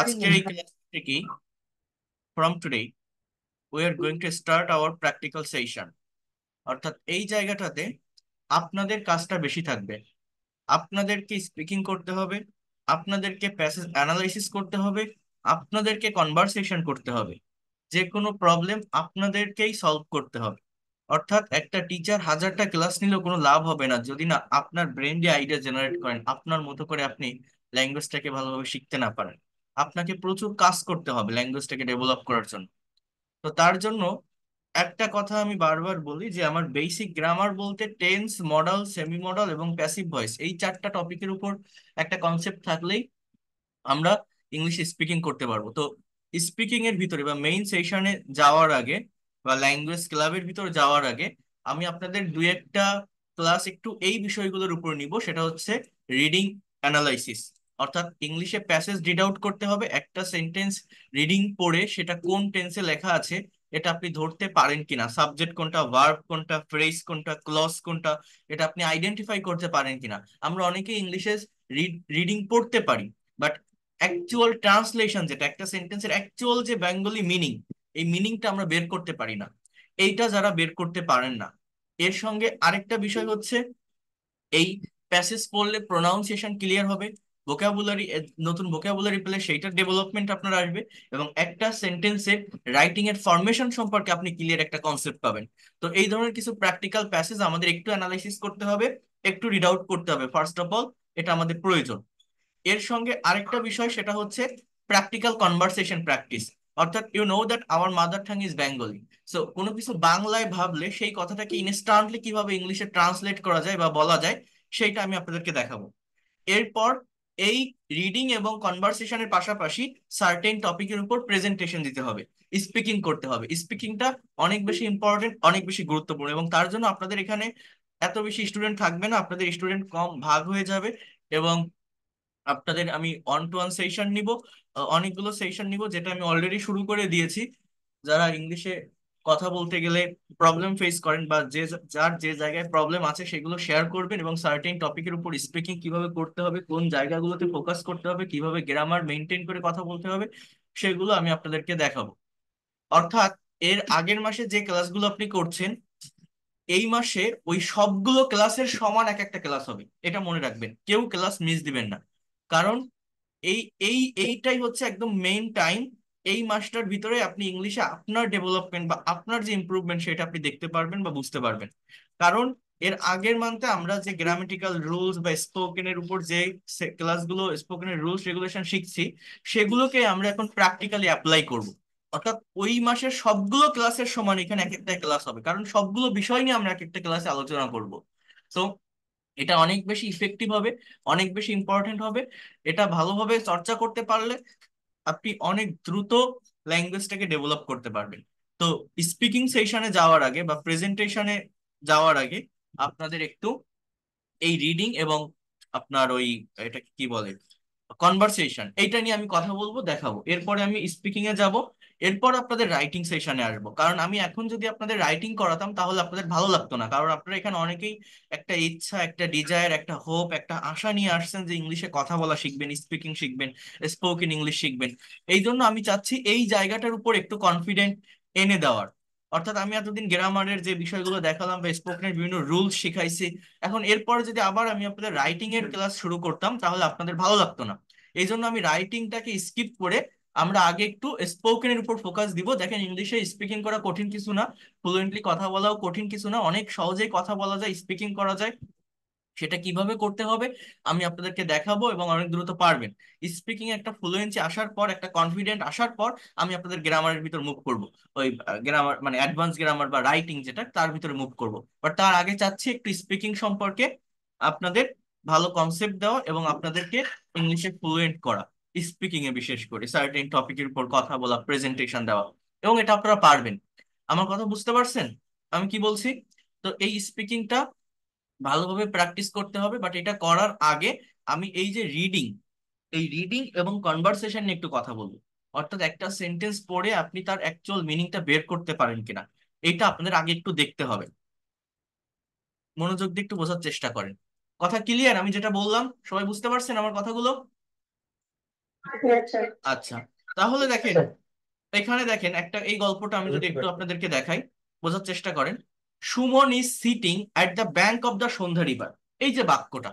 আজকের এই ক্লাস থেকে from today we are going to start our practical session অর্থাৎ এই জায়গাটাতে আপনাদের কাজটা বেশি থাকবে আপনাদেরকে স্পিকিং করতে হবে আপনাদেরকে প্যাসেজ অ্যানালাইসিস করতে হবে আপনাদেরকে কনভারসেশন করতে হবে যে কোনো প্রবলেম আপনাদেরকেই সলভ করতে হবে অর্থাৎ একটা টিচার হাজারটা ক্লাস নিলেও কোনো লাভ হবে না যদি না আপনার ব্রেন দিয়ে আইডিয়া জেনারেট করেন আপনার মতো করে আপনি ল্যাঙ্গুয়েজটাকে ভালোভাবে শিখতে না পারেন আপনাকে প্রচুর কাজ করতে হবে ল্যাঙ্গুয়েজটাকে ডেভেলপ করার জন্য তো তার জন্য একটা কথা আমি বারবার বলি যে আমার বেসিক গ্রামার বলতে টেন্স মডেল সেমি মডেল এবং প্যাসিভ ভয়েস এই চারটা টপিকের উপর একটা কনসেপ্ট থাকলেই আমরা ইংলিশ স্পিকিং করতে পারবো তো স্পিকিং এর ভিতরে বা মেইন সেশনে যাওয়ার আগে বা ল্যাঙ্গুয়েজ ক্লাবের ভিতরে যাওয়ার আগে আমি আপনাদের দু একটা ক্লাস একটু এই বিষয়গুলোর উপর নিব সেটা হচ্ছে রিডিং অ্যানালাইসিস অর্থাৎ ইংলিশে প্যাসেজ রিড আউট করতে হবে একটা সেন্টেন্স রিডিং পড়ে সেটা কোন টেন্সে লেখা আছে এটা আপনি ধরতে পারেন কিনা সাবজেক্ট কোনটা ভার্ব কোনটা ফ্রেজ কোনটা ক্লস কোনটা এটা আপনি আইডেন্টিফাই করতে পারেন কিনা আমরা অনেকে ইংলিশে রিডিং পড়তে পারি বাট অ্যাকচুয়াল ট্রান্সলেশন যেটা একটা সেন্টেন্সের অ্যাকচুয়াল যে বেঙ্গলি মিনিং এই মিনিংটা আমরা বের করতে পারি না এইটা যারা বের করতে পারেন না এর সঙ্গে আরেকটা বিষয় হচ্ছে এই প্যাসেজ পড়লে প্রোনাউন্সিয়েশন ক্লিয়ার হবে ভোকাবুলারি নতুন ভোকাবুলারি পেলে সেইটার ডেভেলপমেন্ট আপনার আসবে এবং একটা সেন্টেন্সের রাইটিং এর ফরমেশন সম্পর্কে আপনি ক্লিয়ার একটা কনসেপ্ট পাবেন তো এই ধরনের কিছু প্র্যাকটিক্যাল প্যাসেজ আমাদের একটু অ্যানালাইসিস করতে হবে একটু রিড আউট করতে হবে ফার্স্ট অফ অল এটা আমাদের প্রয়োজন এর সঙ্গে আরেকটা বিষয় সেটা হচ্ছে প্র্যাকটিক্যাল কনভারসেশন প্র্যাকটিস অর্থাৎ you know that our mother tongue is Bengali so কোনো কিছু বাংলায় ভাবলে সেই কথাটাকে ইনস্টান্টলি কিভাবে ইংলিশে ট্রান্সলেট করা যায় বা বলা যায় সেইটা আমি আপনাদেরকে দেখাবো এরপর এই রিডিং এবং কনভারসেশনের পাশাপাশি সার্টেন টপিকের উপর প্রেজেন্টেশন দিতে হবে স্পিকিং করতে হবে স্পিকিংটা অনেক বেশি ইম্পর্টেন্ট অনেক বেশি গুরুত্বপূর্ণ এবং তার জন্য আপনাদের এখানে এত বেশি স্টুডেন্ট থাকবে না আপনাদের স্টুডেন্ট কম ভাগ হয়ে যাবে এবং আপনাদের আমি ওয়ান টু ওয়ান সেশন নিব অনেকগুলো সেশন নিব যেটা আমি অলরেডি শুরু করে দিয়েছি যারা ইংলিশে কথা বলতে গেলে প্রবলেম ফেস করেন বা যে যার যে জায়গায় প্রবলেম আছে সেগুলো শেয়ার করবেন এবং সার্টেন টপিকের উপর স্পিকিং কিভাবে করতে হবে কোন জায়গাগুলোতে ফোকাস করতে হবে কিভাবে গ্রামার মেনটেন করে কথা বলতে হবে সেগুলো আমি আপনাদেরকে দেখাবো অর্থাৎ এর আগের মাসে যে ক্লাসগুলো আপনি করছেন এই মাসে ওই সবগুলো ক্লাসের সমান এক একটা ক্লাস হবে এটা মনে রাখবেন কেউ ক্লাস মিস দিবেন না কারণ এই এই এইটাই হচ্ছে একদম মেইন টাইম এই মাসটার ভিতরে আপনি ইংলিশে আপনার ডেভেলপমেন্ট বা আপনার যে ইম্প্রুভমেন্ট সেটা আপনি দেখতে পারবেন বা বুঝতে পারবেন কারণ এর আগের মান্থে আমরা যে গ্রামেটিক্যাল রুলস বা এর উপর যে ক্লাসগুলো স্পোকেনের রুলস রেগুলেশন শিখছি সেগুলোকে আমরা এখন প্র্যাকটিক্যালি অ্যাপ্লাই করব অর্থাৎ ওই মাসের সবগুলো ক্লাসের সমান এখানে এক একটা ক্লাস হবে কারণ সবগুলো বিষয় নিয়ে আমরা এক একটা ক্লাসে আলোচনা করব তো এটা অনেক বেশি ইফেক্টিভ হবে অনেক বেশি ইম্পর্টেন্ট হবে এটা ভালোভাবে চর্চা করতে পারলে আপনি অনেক দ্রুত ল্যাঙ্গুয়েজটাকে ডেভেলপ করতে পারবেন তো স্পিকিং সেশনে যাওয়ার আগে বা প্রেজেন্টেশনে যাওয়ার আগে আপনাদের একটু এই রিডিং এবং আপনার ওই এটা কি বলে কনভারসেশন এইটা নিয়ে আমি কথা বলবো দেখাবো এরপরে আমি স্পিকিং এ যাবো এরপর আপনাদের রাইটিং সেশনে আসবো কারণ আমি এখন যদি আপনাদের রাইটিং করাতাম তাহলে আপনাদের ভালো লাগতো না কারণ আপনারা এখানে অনেকেই একটা ইচ্ছা একটা ডিজায়ার একটা হোপ একটা আশা নিয়ে আসছেন যে ইংলিশে কথা বলা শিখবেন স্পিকিং শিখবেন স্পোকেন ইংলিশ শিখবেন এই জন্য আমি চাচ্ছি এই জায়গাটার উপর একটু কনফিডেন্ট এনে দেওয়ার অর্থাৎ আমি এতদিন গ্রামারের যে বিষয়গুলো দেখালাম বা স্পোকেনের বিভিন্ন রুলস শিখাইছি এখন এরপরে যদি আবার আমি আপনাদের রাইটিং এর ক্লাস শুরু করতাম তাহলে আপনাদের ভালো লাগতো না এই জন্য আমি রাইটিংটাকে স্কিপ করে আমরা আগে একটু স্পোকেনের উপর ফোকাস দিব দেখেন ইংলিশে স্পিকিং করা কঠিন কিছু না ফ্লুয়েন্টলি কথা বলাও কঠিন কিছু না অনেক সহজেই কথা বলা যায় স্পিকিং করা যায় সেটা কিভাবে করতে হবে আমি আপনাদেরকে দেখাবো এবং অনেক দ্রুত পারবেন স্পিকিং একটা ফ্লুয়েন্সি আসার পর একটা কনফিডেন্ট আসার পর আমি আপনাদের গ্রামারের ভিতর মুভ করব ওই গ্রামার মানে অ্যাডভান্স গ্রামার বা রাইটিং যেটা তার ভিতরে মুভ করব বাট তার আগে চাচ্ছি একটু স্পিকিং সম্পর্কে আপনাদের ভালো কনসেপ্ট দেওয়া এবং আপনাদেরকে ইংলিশে ফ্লুয়েন্ট করা স্পিকিং এ বিশেষ করে সার্টেন টপিকের উপর কথা বলা প্রেজেন্টেশন দেওয়া এবং এটা আপনারা পারবেন আমার কথা বুঝতে পারছেন আমি কি বলছি তো এই স্পিকিংটা ভালোভাবে প্র্যাকটিস করতে হবে বাট এটা করার আগে আমি এই যে রিডিং এই রিডিং এবং কনভারসেশন নিয়ে একটু কথা বলবো অর্থাৎ একটা সেন্টেন্স পড়ে আপনি তার অ্যাকচুয়াল মিনিংটা বের করতে পারেন কিনা এটা আপনাদের আগে একটু দেখতে হবে মনোযোগ দিয়ে একটু বোঝার চেষ্টা করেন কথা ক্লিয়ার আমি যেটা বললাম সবাই বুঝতে পারছেন আমার কথাগুলো আচ্ছা।, আচ্ছা তাহলে দেখেন এখানে দেখেন একটা এই গল্পটা আমি যদি একটু আপনাদেরকে দেখাই বোঝার চেষ্টা করেন Suman is sitting at the bank of the Sandhya river এই যে বাক্যটা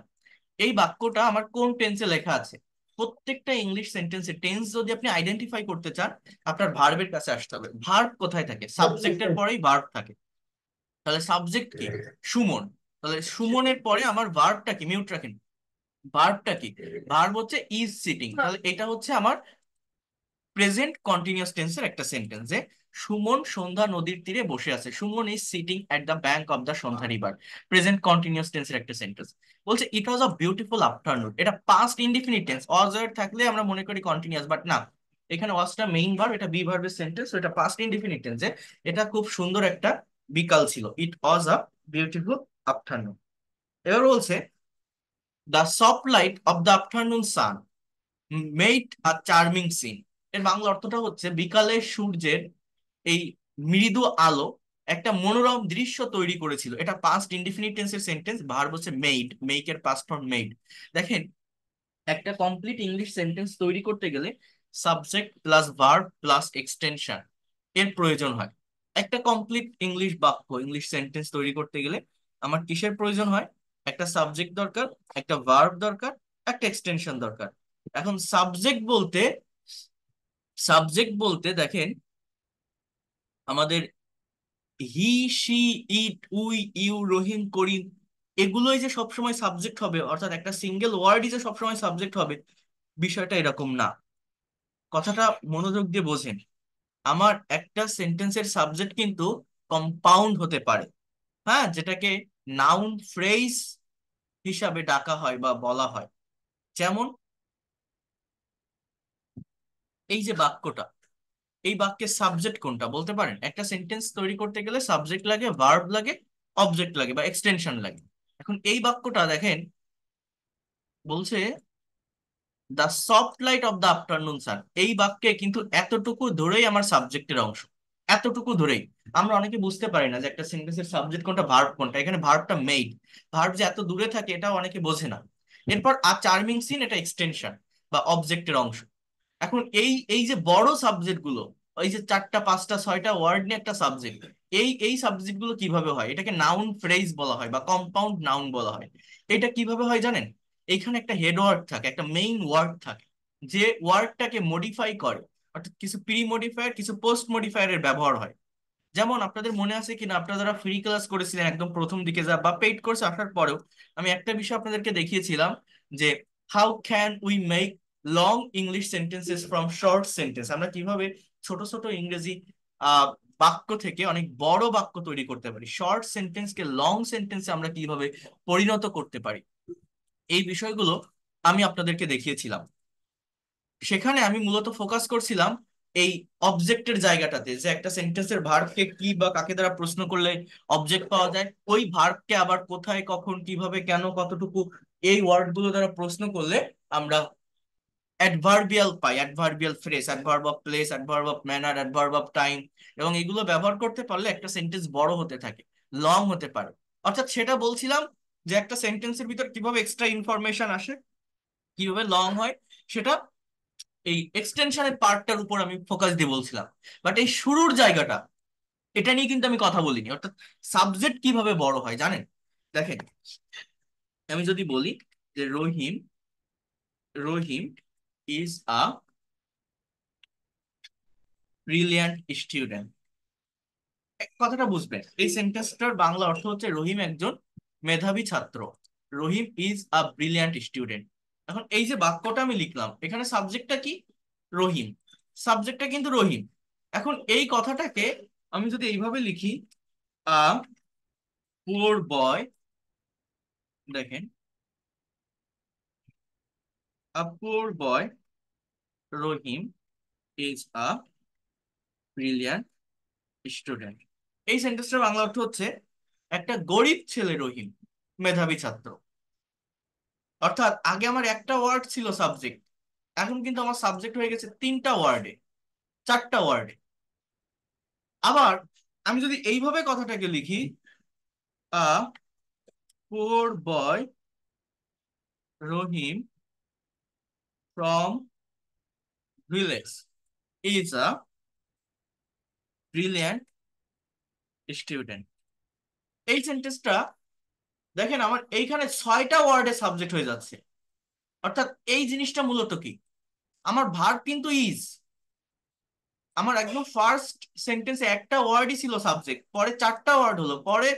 এই বাক্যটা আমার কোন টেন্সে লেখা আছে প্রত্যেকটা ইংলিশ সেন্টেন্সে টেন্স যদি আপনি আইডেন্টিফাই করতে চান আপনার ভার্বের কাছে আসতে হবে ভার্ব কোথায় থাকে সাবজেক্টের পরেই ভার্ব থাকে তাহলে সাবজেক্ট কি সুমন তাহলে সুমনের পরে আমার ভার্বটা কি মিউট রাখেন ভার্বটা কি ভার্ব হচ্ছে ইজ সিটিং হ্যাঁ। তাহলে এটা হচ্ছে আমার প্রেজেন্ট কন্টিনিউয়াস টেন্সের একটা সেন্টেন্স যে সুমন সন্ধ্যা নদীর তীরে বসে আছে Suman is sitting at the bank of the Sandhya river present continuous টেন্সের একটা সেন্টেন্স বলছে it was a beautiful afternoon এটা পাস্ট ইনডিফিনিট টেন্স অজয়ের থাকলে আমরা মনে করি কন্টিনিউয়াস বাট না এখানে ওয়াজটা মেইন ভার্ব এটা বি ভার্বের সেন্টেন্স এটা পাস্ট ইনডিফিনিট টেন্স যে এটা খুব সুন্দর একটা বিকাল ছিল ইট ওয়াজ আ বিউটিফুল আফটারনুন এবার বলছে the soft light of the afternoon sun made a charming scene এর বাংলা অর্থটা হচ্ছে বিকালের সূর্যের এই মৃদু আলো একটা মনোরম দৃশ্য তৈরি করেছিল এটা পাস্ট ইনডিফিনিটেন্স এর সেন্টেন্স ভার হচ্ছে মেইড মেক এর পাস্ট ফর্ম মেইড দেখেন একটা কমপ্লিট ইংলিশ সেন্টেন্স তৈরি করতে গেলে subject plus verb plus extension এর প্রয়োজন হয় একটা কমপ্লিট ইংলিশ বাক্য ইংলিশ সেন্টেন্স তৈরি করতে গেলে আমার কিসের প্রয়োজন হয় একটা সাবজেক্ট দরকার একটা ভার্ব দরকার একটা এক্সটেনশন দরকার এখন সাবজেক্ট বলতে সাবজেক্ট বলতে দেখেন আমাদের he she it we you Rahim Karim এগুলোই যে সবসময় সাবজেক্ট হবে অর্থাৎ একটা সিঙ্গেল ওয়ার্ডই যে সবসময় সাবজেক্ট হবে বিষয়টা এরকম না কথাটা মনোযোগ দিয়ে বোঝেন আমার একটা সেন্টেন্সের সাবজেক্ট কিন্তু কম্পাউন্ড হতে পারে হ্যাঁ যেটাকে নাউন ফ্রেজ হিসাবে ডাকা হয় বা বলা হয় যেমন এই যে বাক্যটা এই বাক্যের সাবজেক্ট কোনটা বলতে পারেন একটা সেন্টেন্স তৈরি করতে গেলে সাবজেক্ট লাগে ভার্ব লাগে অবজেক্ট লাগে বা এক্সটেনশন লাগে এখন এই বাক্যটা দেখেন বলছে the soft light of the afternoon sun এই বাক্যে কিন্তু এতটুকু ধরেই আমার সাবজেক্টের অংশ এতটুকু ধরেই আমরা অনেকে বুঝতে পারি না যে একটা সেন্টেন্সের সাবজেক্ট কোনটা ভার্ব কোনটা এখানে ভার্বটা মেইড ভার্ব যে এত দূরে থাকে এটা অনেকে বোঝে না এরপর আর চার্মিং সিন এটা এক্সটেনশন বা অবজেক্টের অংশ এখন এই এই যে বড় সাবজেক্ট গুলো এই যে চারটা পাঁচটা ছয়টা ওয়ার্ড নিয়ে একটা সাবজেক্ট এই এই সাবজেক্ট গুলো কিভাবে হয় এটাকে নাউন ফ্রেজ বলা হয় বা কম্পাউন্ড নাউন বলা হয় এটা কিভাবে হয় জানেন এখানে একটা হেড ওয়ার্ড থাকে একটা মেইন ওয়ার্ড থাকে যে ওয়ার্ডটাকে মডিফাই করে অর্থাৎ কিছু প্রি মডিফায়ার কিছু পোস্ট মডিফায়ারের ব্যবহার হয় যেমন আপনাদের মনে আছে কিনা আপনারা যারা ফ্রি ক্লাস করেছিলেন একদম প্রথম দিকে যা বা পেইড কোর্স আসার পরেও আমি একটা বিষয় আপনাদেরকে দেখিয়েছিলাম যে how can we make long English sentences from short sentence আমরা কিভাবে ছোট ছোট ইংরেজি বাক্য থেকে অনেক বড় বাক্য তৈরি করতে পারি শর্ট সেন্টেন্সকে লং সেন্টেন্সে আমরা কিভাবে পরিণত করতে পারি এই বিষয়গুলো আমি আপনাদেরকে দেখিয়েছিলাম সেখানে আমি মূলত ফোকাস করছিলাম এই অবজেক্টের জায়গাটাতে যে একটা সেন্টেন্সের ভার্বকে কি বা কাকে দ্বারা প্রশ্ন করলে অবজেক্ট পাওয়া যায় ওই ভার্ভকে আবার কোথায় কখন কিভাবে কেন কতটুকু এই ওয়ার্ডগুলো দ্বারা প্রশ্ন করলে আমরা অ্যাডভার্বিয়াল পাই adverbial phrase adverb of place adverb of manner adverb of time এবং এগুলো ব্যবহার করতে পারলে একটা সেন্টেন্স বড় হতে থাকে লং হতে পারে অর্থাৎ সেটা বলছিলাম যে একটা সেন্টেন্সের ভিতর কিভাবে এক্সট্রা ইনফরমেশন আসে কিভাবে লং হয় সেটা এই এক্সটেনশনের পার্টটার উপর আমি ফোকাস দিয়ে বলছিলাম বাট এই শুরুর জায়গাটা এটা নিয়ে কিন্তু আমি কথা বলিনি অর্থাৎ সাবজেক্ট কিভাবে বড় হয় জানেন দেখেন আমি যদি বলি যে Rahim Rahim is a brilliant student কথাটা বুঝবেন এই সেন্টেন্সটার বাংলা অর্থ হচ্ছে রহিম একজন মেধাবী ছাত্র Rahim is a brilliant student এখন এই যে বাক্যটা আমি লিখলাম এখানে সাবজেক্টটা কি রহিম সাবজেক্টটা কিন্তু রহিম এখন এই কথাটাকে আমি যদি এইভাবে লিখি পোর বয় দেখেন a boy Rahim is a brilliant student এই সেন্টেন্সটা বাংলা অর্থ হচ্ছে একটা গরিব ছেলে রহিম মেধাবী ছাত্র অর্থাৎ আগে আমার একটা ওয়ার্ড ছিল সাবজেক্ট এখন কিন্তু আমার সাবজেক্ট হয়ে গেছে তিনটা ওয়ার্ডে চারটা ওয়ার্ডে আবার আমি যদি এইভাবে কথাটাকে লিখি poor boy Rahim from relax is a brilliant student এই সেন্টেন্সটা দেখেন আমার এইখানে ছয়টা ওয়ার্ডে সাবজেক্ট হয়ে যাচ্ছে অর্থাৎ এই জিনিসটা মূলত কি আমার ভার কিন্তু ইজ আমার একদম ফার্স্ট সেন্টেন্সে একটা ওয়ার্ডই ছিল সাবজেক্ট পরে চারটা ওয়ার্ড হলো পরে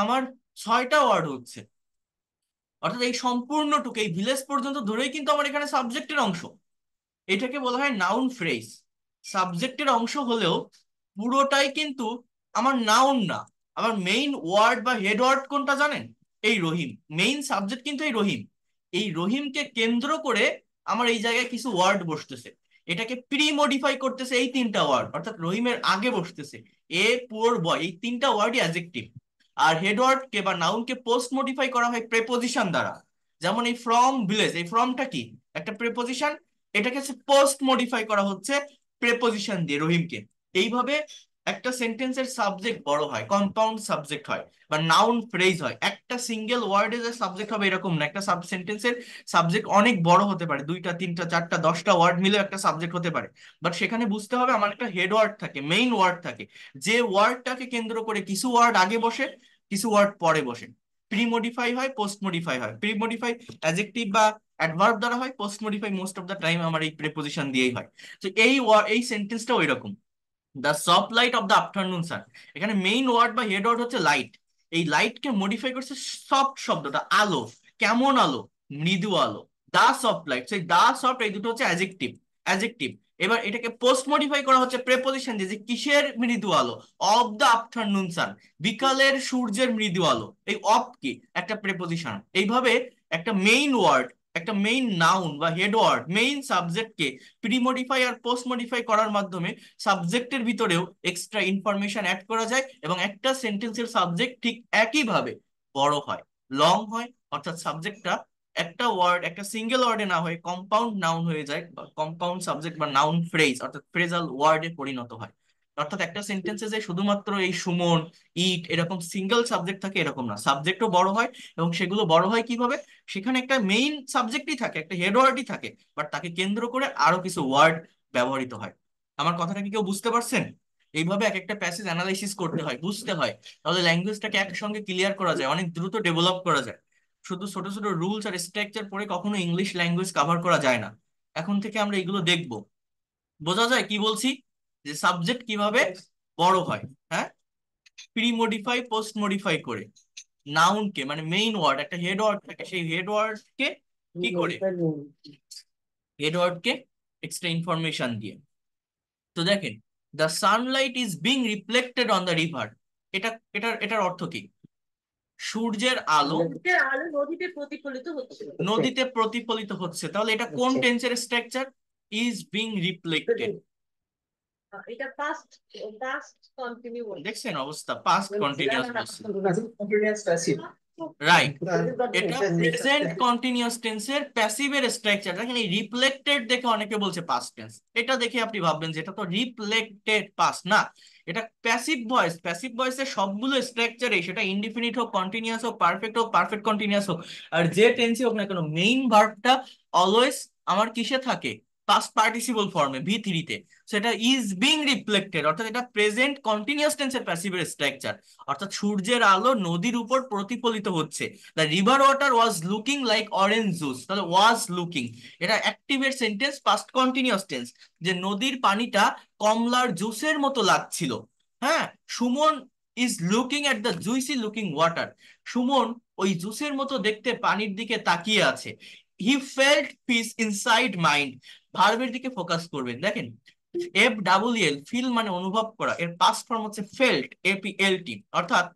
আমার ছয়টা ওয়ার্ড হচ্ছে অর্থাৎ এই সম্পূর্ণটুকু এই ভিলেজ পর্যন্ত ধরেই কিন্তু আমার এখানে সাবজেক্টের অংশ এটাকে বলা হয় নাউন ফ্রেজ সাবজেক্টের অংশ হলেও পুরোটাই কিন্তু আমার নাউন না আমার মেইন ওয়ার্ড বা হেড ওয়ার্ড কোনটা জানেন এই রহিম মেইন সাবজেক্ট কিন্তু এই রহিম এই রহিমকে কেন্দ্র করে আমার এই জায়গায় কিছু ওয়ার্ড বসতেছে এটাকে প্রি মডিফাই করতেছে এই তিনটা ওয়ার্ড অর্থাৎ রহিমের আগে বসতেছে এ পুয়ার বয় এই তিনটা ওয়ার্ডই অ্যাজেক্টিভ আর হেডওয়ার্ড কে বা নাউন কে পোস্ট মডিফাই করা হয় প্রেপোজিশন দ্বারা যেমন এই ফ্রম ভিলেজ এই ফ্রমটা কি একটা প্রেপোজিশন এটাকে পোস্ট মডিফাই করা হচ্ছে প্রেপোজিশন দিয়ে রহিমকে এইভাবে একটা সেন্টেন্সের সাবজেক্ট বড় হয় কম্পাউন্ড সাবজেক্ট হয় বা নাউন ফ্রেজ হয় একটা সিঙ্গেল ওয়ার্ডে যে সাবজেক্ট হবে এরকম না একটা সাব সেন্টেন্সের সাবজেক্ট অনেক বড় হতে পারে দুইটা তিনটা চারটা দশটা ওয়ার্ড মিলেও একটা সাবজেক্ট হতে পারে বাট সেখানে বুঝতে হবে আমার একটা হেড ওয়ার্ড থাকে মেইন ওয়ার্ড থাকে যে ওয়ার্ডটাকে কেন্দ্র করে কিছু ওয়ার্ড আগে বসে কিছু ওয়ার্ড পরে বসে প্রি মডিফাই হয় পোস্ট মডিফাই হয় প্রি মডিফাই অ্যাজেক্টিভ বা অ্যাডভার্ব দ্বারা হয় post modify most of the time আমার এই প্রেপোজিশন দিয়েই হয় তো এই এই সেন্টেন্সটা ওই রকম the soft light of the afternoon sir এখানে মেইন ওয়ার্ড বা হেড ওয়ার্ড হচ্ছে লাইট এই লাইটকে মডিফাই করছে সফট শব্দটা আলো কেমন আলো মৃদু আলো দা সফট লাইট সেই দা সফট এই দুটো হচ্ছে অ্যাজেক্টিভ অ্যাজেক্টিভ এবার এটাকে পোস্ট মডিফাই করা হচ্ছে প্রেপোজিশন দিয়ে যে কিসের মৃদু আলো অফ দ্য আফটারনুন সান বিকালের সূর্যের মৃদু আলো এই অফ কি একটা প্রেপোজিশন এইভাবে একটা মেইন ওয়ার্ড একটা মেইন নাউন বা হেডওয়ার্ড মেইন সাবজেক্টকে প্রিমডিফাই আর পোস্ট মডিফাই করার মাধ্যমে সাবজেক্টের ভিতরেও এক্সট্রা ইনফরমেশন অ্যাড করা যায় এবং একটা সেন্টেন্সের সাবজেক্ট ঠিক একইভাবে বড় হয় লং হয় অর্থাৎ সাবজেক্টটা একটা ওয়ার্ড একটা সিঙ্গেল ওয়ার্ডে না হয়ে কম্পাউন্ড নাউন হয়ে যায় কম্পাউন্ড সাবজেক্ট বা নাউন ফ্রেজ অর্থাৎ ফ্রেজাল ওয়ার্ডে পরিণত হয় অর্থাৎ একটা সেন্টেন্সে যে শুধুমাত্র এই সুমন ইট এরকম সিঙ্গেল সাবজেক্ট থাকে এরকম না সাবজেক্টও বড় হয় এবং সেগুলো বড় হয় কিভাবে সেখানে একটা মেইন সাবজেক্টই থাকে একটা হেডওয়ার্ডই থাকে বাট তাকে কেন্দ্র করে আরো কিছু ওয়ার্ড ব্যবহৃত হয় আমার কথাটা কি কেউ বুঝতে পারছেন এইভাবে এক একটা প্যাসেজ অ্যানালাইসিস করতে হয় বুঝতে হয় তাহলে ল্যাঙ্গুয়েজটাকে একসঙ্গে ক্লিয়ার করা যায় অনেক দ্রুত ডেভেলপ করা যায় শুধু ছোট ছোট রুলস আর স্ট্রাকচার পরে কখনো ইংলিশ ল্যাঙ্গুয়েজ কাভার করা যায় না এখন থেকে আমরা এগুলো দেখব বোঝা যায় কি বলছি যে সাবজেক্ট কিভাবে বড় হয় হ্যাঁ প্রি মডিফাই পোস্ট মডিফাই করে নাউনকে মানে মেইন ওয়ার্ড একটা হেড ওয়ার্ড থাকে সেই হেড ওয়ার্ডকে কি করে হেড ওয়ার্ডকে এক্সট্রা ইনফরমেশন দিয়ে তো দেখেন the sunlight is being reflected on the river এটা এটার এটার অর্থ কি সূর্যের আলো নদীতে প্রতিফলিত হচ্ছে নদীতে প্রতিফলিত হচ্ছে তাহলে এটা কোন টেন্সের স্ট্রাকচার ইজ বিং রিফ্লেক্টেড দেখছেন অবস্থা পাস্ট continuous কন্টিনিউয়াস রাইট এটা প্রেজেন্ট কন্টিনিউয়াস টেন্সের প্যাসিভের স্ট্রাকচার দেখেন এই রিফ্লেক্টেড দেখে অনেকে বলছে পাস্ট টেন্স এটা দেখে আপনি ভাববেন যে এটা তো রিফ্লেক্টেড পাস্ট না এটা প্যাসিভ ভয়েস প্যাসিভ ভয়েসের সবগুলো স্ট্রাকচারে সেটা ইনডিফিনিট হোক কন্টিনিউয়াস হোক পারফেক্ট হোক পারফেক্ট কন্টিনিউয়াস হোক আর যে টেন্সই হোক না কেন মেইন ভার্বটা অলওয়েজ আমার কিসে থাকে past participle ফর্মে ভি তে সেটা ইজ বিং রিফ্লেক্টেড অর্থাৎ এটা প্রেজেন্ট কন্টিনিউয়াস টেন্সের প্যাসিভের স্ট্রাকচার অর্থাৎ সূর্যের আলো নদীর উপর প্রতিফলিত হচ্ছে the river water was looking like orange juice তাহলে ওয়াজ লুকিং এটা অ্যাক্টিভের সেন্টেন্স পাস্ট কন্টিনিউয়াস টেন্স যে নদীর পানিটা কমলার জুসের মতো লাগছিল হ্যাঁ Suman is looking at the juicy looking water Suman ওই জুসের মতো দেখতে পানির দিকে তাকিয়ে আছে he felt peace inside mind ভার্বের দিকে ফোকাস করবেন দেখেন এফ ডাবল এল ফিল মানে অনুভব করা এর পাস ফর্ম হচ্ছে ফেল্ট এপি এল টি অর্থাৎ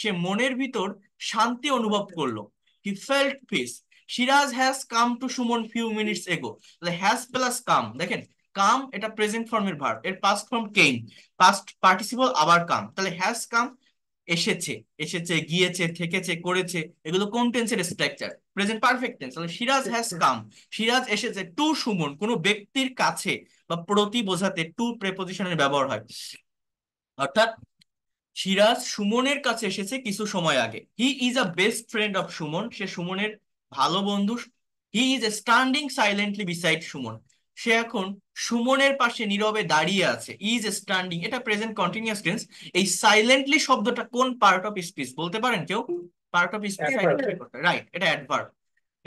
সে মনের ভিতর শান্তি অনুভব করলো he felt peace Siraj has come to Suman few minutes ago has plus come দেখেন কাম এটা প্রেজেন্ট ফর্মের ভার এর past form came past participle আবার কাম তাহলে হ্যাজ কাম এসেছে এসেছে গিয়েছে থেকেছে করেছে এগুলো কোন টেন্সের স্ট্রাকচার প্রেজেন্ট পারফেক্ট টেন্স তাহলে সিরাজ হ্যাজ কাম সিরাজ এসেছে টু সুমন কোনো ব্যক্তির কাছে বা প্রতি বোঝাতে টু প্রেপোজিশনের ব্যবহার হয় অর্থাৎ সিরাজ সুমনের কাছে এসেছে কিছু সময় আগে he is a best friend of Suman সে সুমনের ভালো বন্ধু he is standing silently beside Suman সে এখন সুমনের পাশে নীরবে দাঁড়িয়ে আছে ইজ স্ট্যান্ডিং এটা প্রেজেন্ট কন্টিনিউয়াস টেন্স এই সাইলেন্টলি শব্দটা কোন পার্ট অফ স্পিচ বলতে পারেন কেউ পার্ট অফ স্পিচ রাইট এটা অ্যাডভার্ব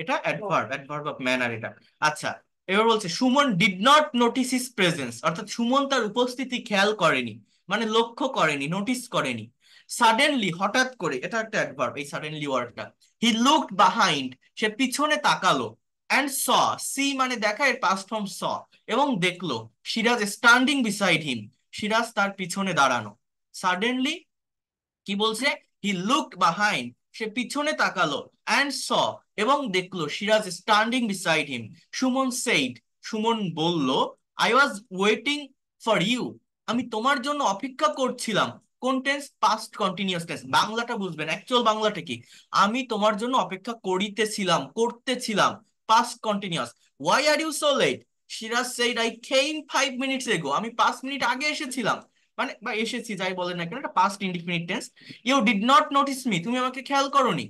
এটা অ্যাডভার্ব অ্যাডভার্ব অফ ম্যানার এটা আচ্ছা এবার বলছে Suman did not notice his presence অর্থাৎ সুমন তার উপস্থিতি খেয়াল করেনি মানে লক্ষ্য করেনি নোটিস করেনি সাডেনলি হঠাৎ করে এটা একটা অ্যাডভার্ব এই সাডেনলি ওয়ার্ডটা হি লুকড বাহাইন্ড সে পিছনে তাকালো অ্যান্ড স সি মানে দেখা এর পাস্ট ফর্ম স এবং দেখলো Siraj standing beside him Siraj তার পিছনে দাঁড়ানো সাডেনলি কি বলছে হি লুক বাহাইন্ড সে পিছনে তাকালো অ্যান্ড স এবং দেখলো Siraj standing beside him Suman said Suman বলল I was waiting for you আমি তোমার জন্য অপেক্ষা করছিলাম কোন টেন্স পাস্ট কন্টিনিউয়াস টেন্স বাংলাটা বুঝবেন অ্যাকচুয়াল বাংলাটা কি আমি তোমার জন্য অপেক্ষা করিতেছিলাম করতেছিলাম past continuous why are you so late Siraj said I came five minutes ago আমি পাঁচ মিনিট আগে এসেছিলাম মানে বা এসেছি যাই বলেন না কেন এটা past indefinite tense you did not notice me তুমি আমাকে খেয়াল করনি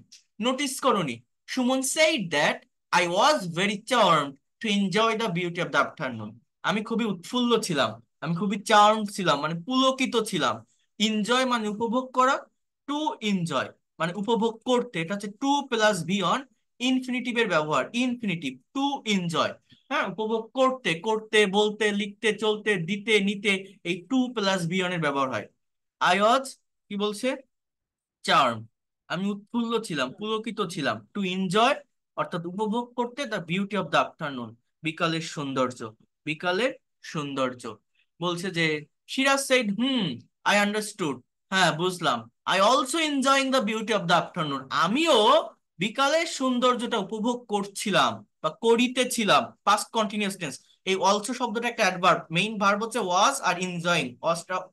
নোটিস করনি Suman said that I was very charm to enjoy the beauty of the afternoon আমি খুবই উৎফুল্ল ছিলাম আমি খুবই চার্ম ছিলাম মানে পুলকিত ছিলাম এনজয় মানে উপভোগ করা টু এনজয় মানে উপভোগ করতে এটা হচ্ছে টু প্লাস ভি অন ইনফিনিটিভের ব্যবহার ইনফিনিটিভ টু এনজয় হ্যাঁ উপভোগ করতে করতে বলতে লিখতে চলতে দিতে নিতে এই টু প্লাস বিয়নের ব্যবহার হয় আই ওয়াজ কি বলছে চার্ম আমি উৎফুল্ল ছিলাম পুলকিত ছিলাম টু এনজয় অর্থাৎ উপভোগ করতে the beauty of the afternoon বিকালের সৌন্দর্য বিকালের সৌন্দর্য বলছে যে Siraj said hmm I understood হ্যাঁ বুঝলাম I also enjoying the beauty of the afternoon আমিও বিকালের সৌন্দর্যটা উপভোগ করছিলাম বা করিতেছিলাম পাস্ট কন্টিনিউস টেন্স এই অলসো শব্দটা একটা অ্যাডভার্ব মেইন ভার্ব হচ্ছে ওয়াজ আর ইনজয়িং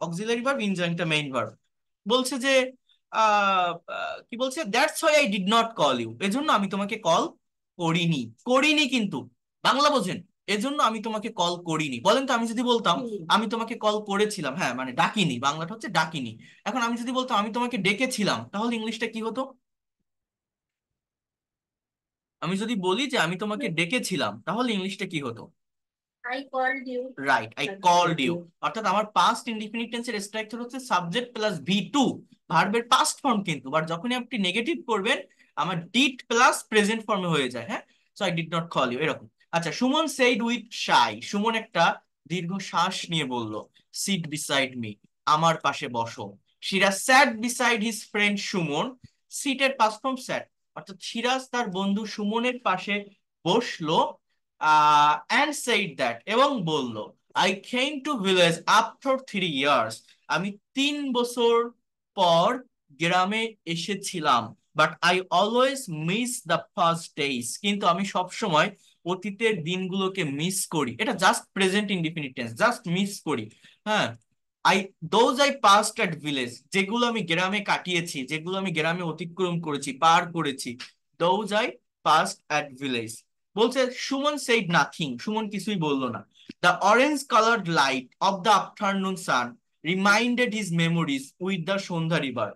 অক্সিলারি ভার্ব ইনজয়িংটা মেইন ভার্ব বলছে যে কি বলছে that's why I did not call you এজন্য আমি তোমাকে কল করিনি করিনি কিন্তু বাংলা বোঝেন এজন্য আমি তোমাকে কল করিনি বলেন তো আমি যদি বলতাম আমি তোমাকে কল করেছিলাম হ্যাঁ মানে ডাকিনি বাংলাটা হচ্ছে ডাকিনি এখন আমি যদি বলতাম আমি তোমাকে ডেকেছিলাম তাহলে ইংলিশটা কি হতো আমি যদি বলি যে আমি তোমাকে ডেকেছিলাম তাহলে ইংলিশটা কি হতো I called you right I called you অর্থাৎ আমার পাস্ট ইনডিফিনিট টেন্সের স্ট্রাকচার হচ্ছে সাবজেক্ট প্লাস ভি টু ভার্বের পাস্ট ফর্ম কিন্তু বাট যখনই আপনি নেগেটিভ করবেন আমার ডিড প্লাস প্রেজেন্ট ফর্মে হয়ে যায় হ্যাঁ so I did not call you এরকম আচ্ছা Suman said with shy Suman একটা দীর্ঘ শ্বাস নিয়ে বলল সিট বিসাইড মি আমার পাশে বসো Siraj sat beside his friend Suman সিটের পাস্ট ফর্ম স্যাট অর্থাৎ সিরাজ তার বন্ধু সুমনের পাশে বসলো অ্যান্ড সেইড দ্যাট এবং বলল I came to village after three years আমি তিন বছর পর গ্রামে এসেছিলাম but I always miss the first days কিন্তু আমি সবসময় অতীতের দিনগুলোকে মিস করি এটা just present in definite tense just miss করি হ্যাঁ I those I passed at village যেগুলো আমি গ্রামে কাটিয়েছি যেগুলো আমি গ্রামে অতিক্রম করেছি পার করেছি those I passed at village বলছে সুমন সেইড নাথিং সুমন কিছুই বলল না the orange coloured light of the afternoon sun reminded his memories with the Sandhya river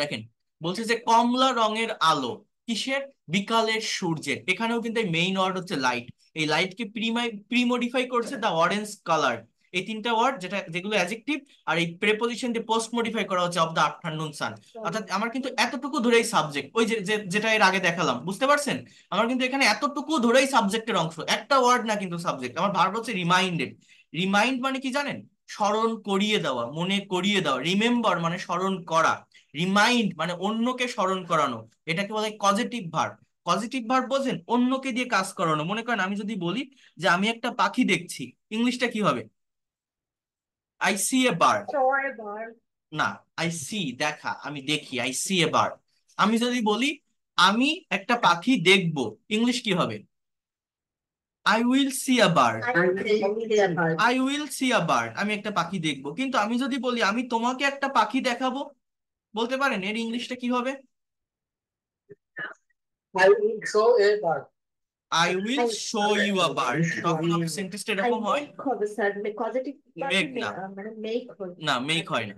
দেখেন বলছে যে কমলা রঙের আলো কিসের বিকালের সূর্যের এখানেও কিন্তু মেইন ওয়ার্ড হচ্ছে লাইট এই লাইটকে প্রিমাই প্রিমোডিফাই করছে দ্য অরেঞ্জ কালার এই তিনটা ওয়ার্ড যেটা যেগুলো অ্যাজেক্টিভ আর এই প্রেপোজিশন দিয়ে পোস্ট মডিফাই করা হচ্ছে অফ দ্য আফটারনুন সান অর্থাৎ আমার কিন্তু এতটুকু ধরেই সাবজেক্ট ওই যে যেটা এর আগে দেখালাম বুঝতে পারছেন আমার কিন্তু এখানে এতটুকু ধরেই সাবজেক্টের অংশ একটা ওয়ার্ড না কিন্তু সাবজেক্ট আমার ভার্ব হচ্ছে রিমাইন্ডেড রিমাইন্ড মানে কি জানেন স্মরণ করিয়ে দেওয়া মনে করিয়ে দেওয়া রিমেম্বার মানে স্মরণ করা রিমাইন্ড মানে অন্যকে স্মরণ করানো এটাকে বলে কজেটিভ ভার্ব পজিটিভ ভার্ব বলছেন অন্যকে দিয়ে কাজ করানো মনে করেন আমি যদি বলি যে আমি একটা পাখি দেখছি ইংলিশটা কি হবে I see a bird. না আই সি দেখা আমি দেখি আই সি এ বার আমি যদি বলি আমি একটা পাখি দেখব ইংলিশ কি হবে I will see a bird I will see a bird আমি একটা পাখি দেখব কিন্তু আমি যদি বলি আমি তোমাকে একটা পাখি দেখাবো বলতে পারেন এর ইংলিশটা কি হবে I will a bird I will show you a bird তখন অফ সেন্টেন্সটা এরকম হয় হবে স্যার পজিটিভ মেক না মানে মেক হয় না মেক হয় না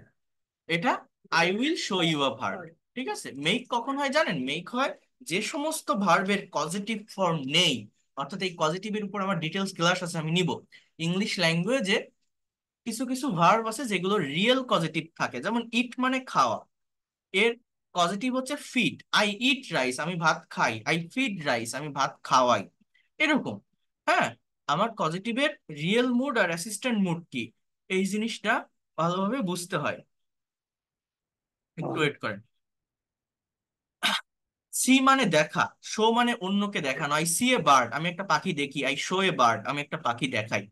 এটা I will show you a verb ঠিক আছে মেক কখন হয় জানেন মেক হয় যে সমস্ত ভার্বের পজিটিভ ফর্ম নেই অর্থাৎ এই পজিটিভের উপর আমার ডিটেলস ক্লাস আছে আমি নিব ইংলিশ ল্যাঙ্গুয়েজে কিছু কিছু ভার্ব আছে যেগুলো রিয়েল পজিটিভ থাকে যেমন ইট মানে খাওয়া এর পজিটিভ হচ্ছে ফিড আই ইট রাইস আমি ভাত খাই আই ফিড রাইস আমি ভাত খাওয়াই এরকম হ্যাঁ আমার পজিটিভের রিয়েল মুড আর অ্যাসিস্ট্যান্ট মুড কি এই জিনিসটা ভালোভাবে বুঝতে হয় একটু ওয়েট করেন সি মানে দেখা শো মানে অন্যকে দেখানো আই সি এ বার্ড আমি একটা পাখি দেখি আই শো এ বার্ড আমি একটা পাখি দেখাই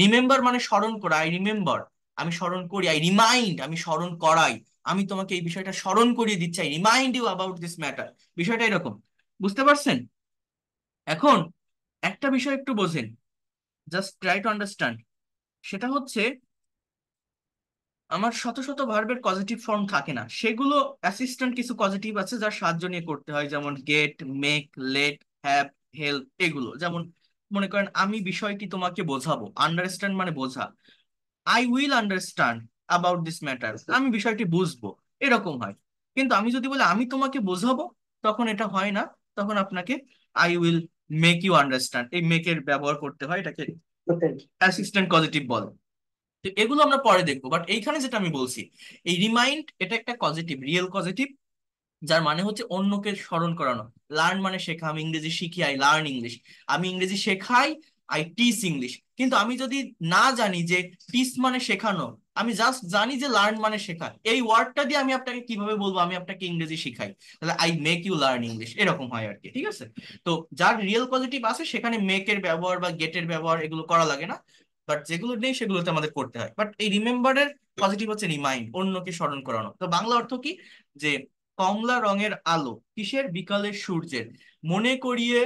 রিমেম্বার মানে স্মরণ করা আই রিমেম্বার আমি স্মরণ করি আই রিমাইন্ড আমি স্মরণ করাই আমি তোমাকে এই বিষয়টা স্মরণ করিয়ে দিতে চাই remind you about this matter বিষয়টা এরকম বুঝতে পারছেন এখন একটা বিষয় একটু বোঝেন জাস্ট ট্রাই টু আন্ডারস্ট্যান্ড সেটা হচ্ছে আমার শত শত ভার্বের পজিটিভ ফর্ম থাকে না সেগুলো অ্যাসিস্ট্যান্ট কিছু পজিটিভ আছে যার সাহায্য নিয়ে করতে হয় যেমন গেট মেক লেট হ্যাপ হেল্প এগুলো যেমন মনে করেন আমি বিষয়টি তোমাকে বোঝাবো আন্ডারস্ট্যান্ড মানে বোঝা I will understand about this matter আমি বিষয়টি বুঝবো এরকম হয় কিন্তু আমি যদি বলি আমি তোমাকে বোঝাবো তখন এটা হয় না তখন আপনাকে I will make you understand এই মেক এর ব্যবহার করতে হয় এটাকে অ্যাসিস্ট্যান্ট পজিটিভ বলে তো এগুলো আমরা পরে দেখবো বাট এইখানে যেটা আমি বলছি এই রিমাইন্ড এটা একটা পজিটিভ রিয়েল পজিটিভ যার মানে হচ্ছে অন্যকে স্মরণ করানো লার্ন মানে শেখা আমি ইংরেজি শিখি আই লার্ন ইংলিশ আমি ইংরেজি শেখাই আই টিচ ইংলিশ কিন্তু আমি যদি না জানি যে টিচ মানে শেখানো আমি জাস্ট জানি যে লার্ন মানে শেখা এই ওয়ার্ডটা দিয়ে আমি আপনাকে কিভাবে বলবো আমি আপনাকে ইংরেজি শিখাই তাহলে I make you learn English এরকম হয় আর কি ঠিক আছে তো যার রিয়েল পজিটিভ আছে সেখানে মেক এর ব্যবহার বা গেট এর ব্যবহার এগুলো করা লাগে না বাট যেগুলো নেই সেগুলোতে আমাদের করতে হয় বাট এই রিমেম্বারের পজিটিভ হচ্ছে রিমাইন্ড অন্যকে স্মরণ করানো তো বাংলা অর্থ কি যে কমলা রঙের আলো কিসের বিকালের সূর্যের মনে করিয়ে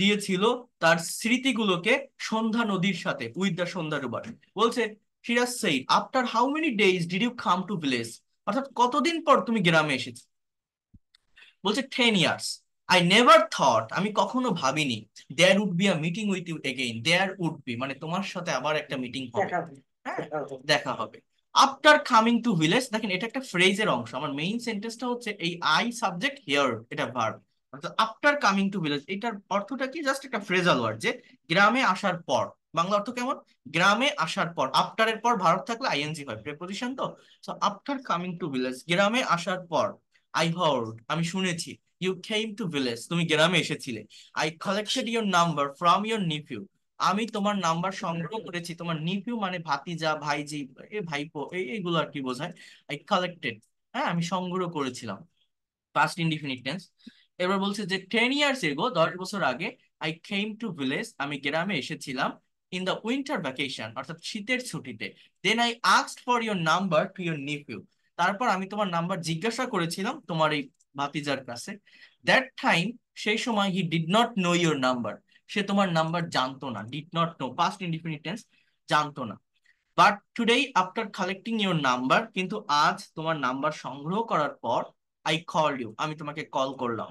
দিয়েছিল তার স্মৃতিগুলোকে সন্ধ্যা নদীর সাথে উইথ দ্য সন্ধ্যা রুবার বলছে Siraj said after how many days did you come to village অর্থাৎ কতদিন পর তুমি গ্রামে এসেছো বলছে ten years I never thought আমি কখনো ভাবিনি there would be a meeting with you again there would be মানে তোমার সাথে আবার একটা মিটিং হবে হ্যাঁ দেখা হবে আফটার কামিং টু ভিলেজ দেখেন এটা একটা ফ্রেজের অংশ আমার মেইন সেন্টেন্সটা হচ্ছে এই আই সাবজেক্ট হেয়ার এটা ভার্ব অর্থাৎ আফটার কামিং টু ভিলেজ এটার অর্থটা কি জাস্ট একটা ফ্রেজাল ওয়ার্ড যে গ্রামে আসার পর বাংলা অর্থ কেমন গ্রামে আসার পর আফটার এর পর ভারত থাকলে আইএনজি হয় প্রেপোজিশন তো so after coming to village গ্রামে আসার পর আই হার্ড আমি শুনেছি ইউ কেম টু ভিলেজ তুমি গ্রামে এসেছিলে I collection your number from your nephew আমি তোমার নাম্বার সংগ্রহ করেছি তোমার নিফিউ মানে ভাতিজা ভাইজি এ ভাইপো এইগুলো আর কি বোঝায় আই কালেক্টেড হ্যাঁ আমি সংগ্রহ করেছিলাম পাস্ট ইনডিফিনিট টেন্স এবার বলছে যে টেন ইয়ার্স এগো দশ বছর আগে আই কেম টু ভিলেজ আমি গ্রামে এসেছিলাম ইন দা উইন্টার ভ্যাকেশন অর্থাৎ শীতের ছুটিতে then I asked for your number to your nephew তারপর আমি তোমার নাম্বার জিজ্ঞাসা করেছিলাম তোমার এই ভাতিজার কাছে দ্যাট টাইম সেই সময় he did not know your number সে তোমার নাম্বার জানতো না did not know first independent জানতো না but today after collecting your number কিন্তু আজ তোমার নাম্বার সংগ্রহ করার পর আই কল ইউ আমি তোমাকে কল করলাম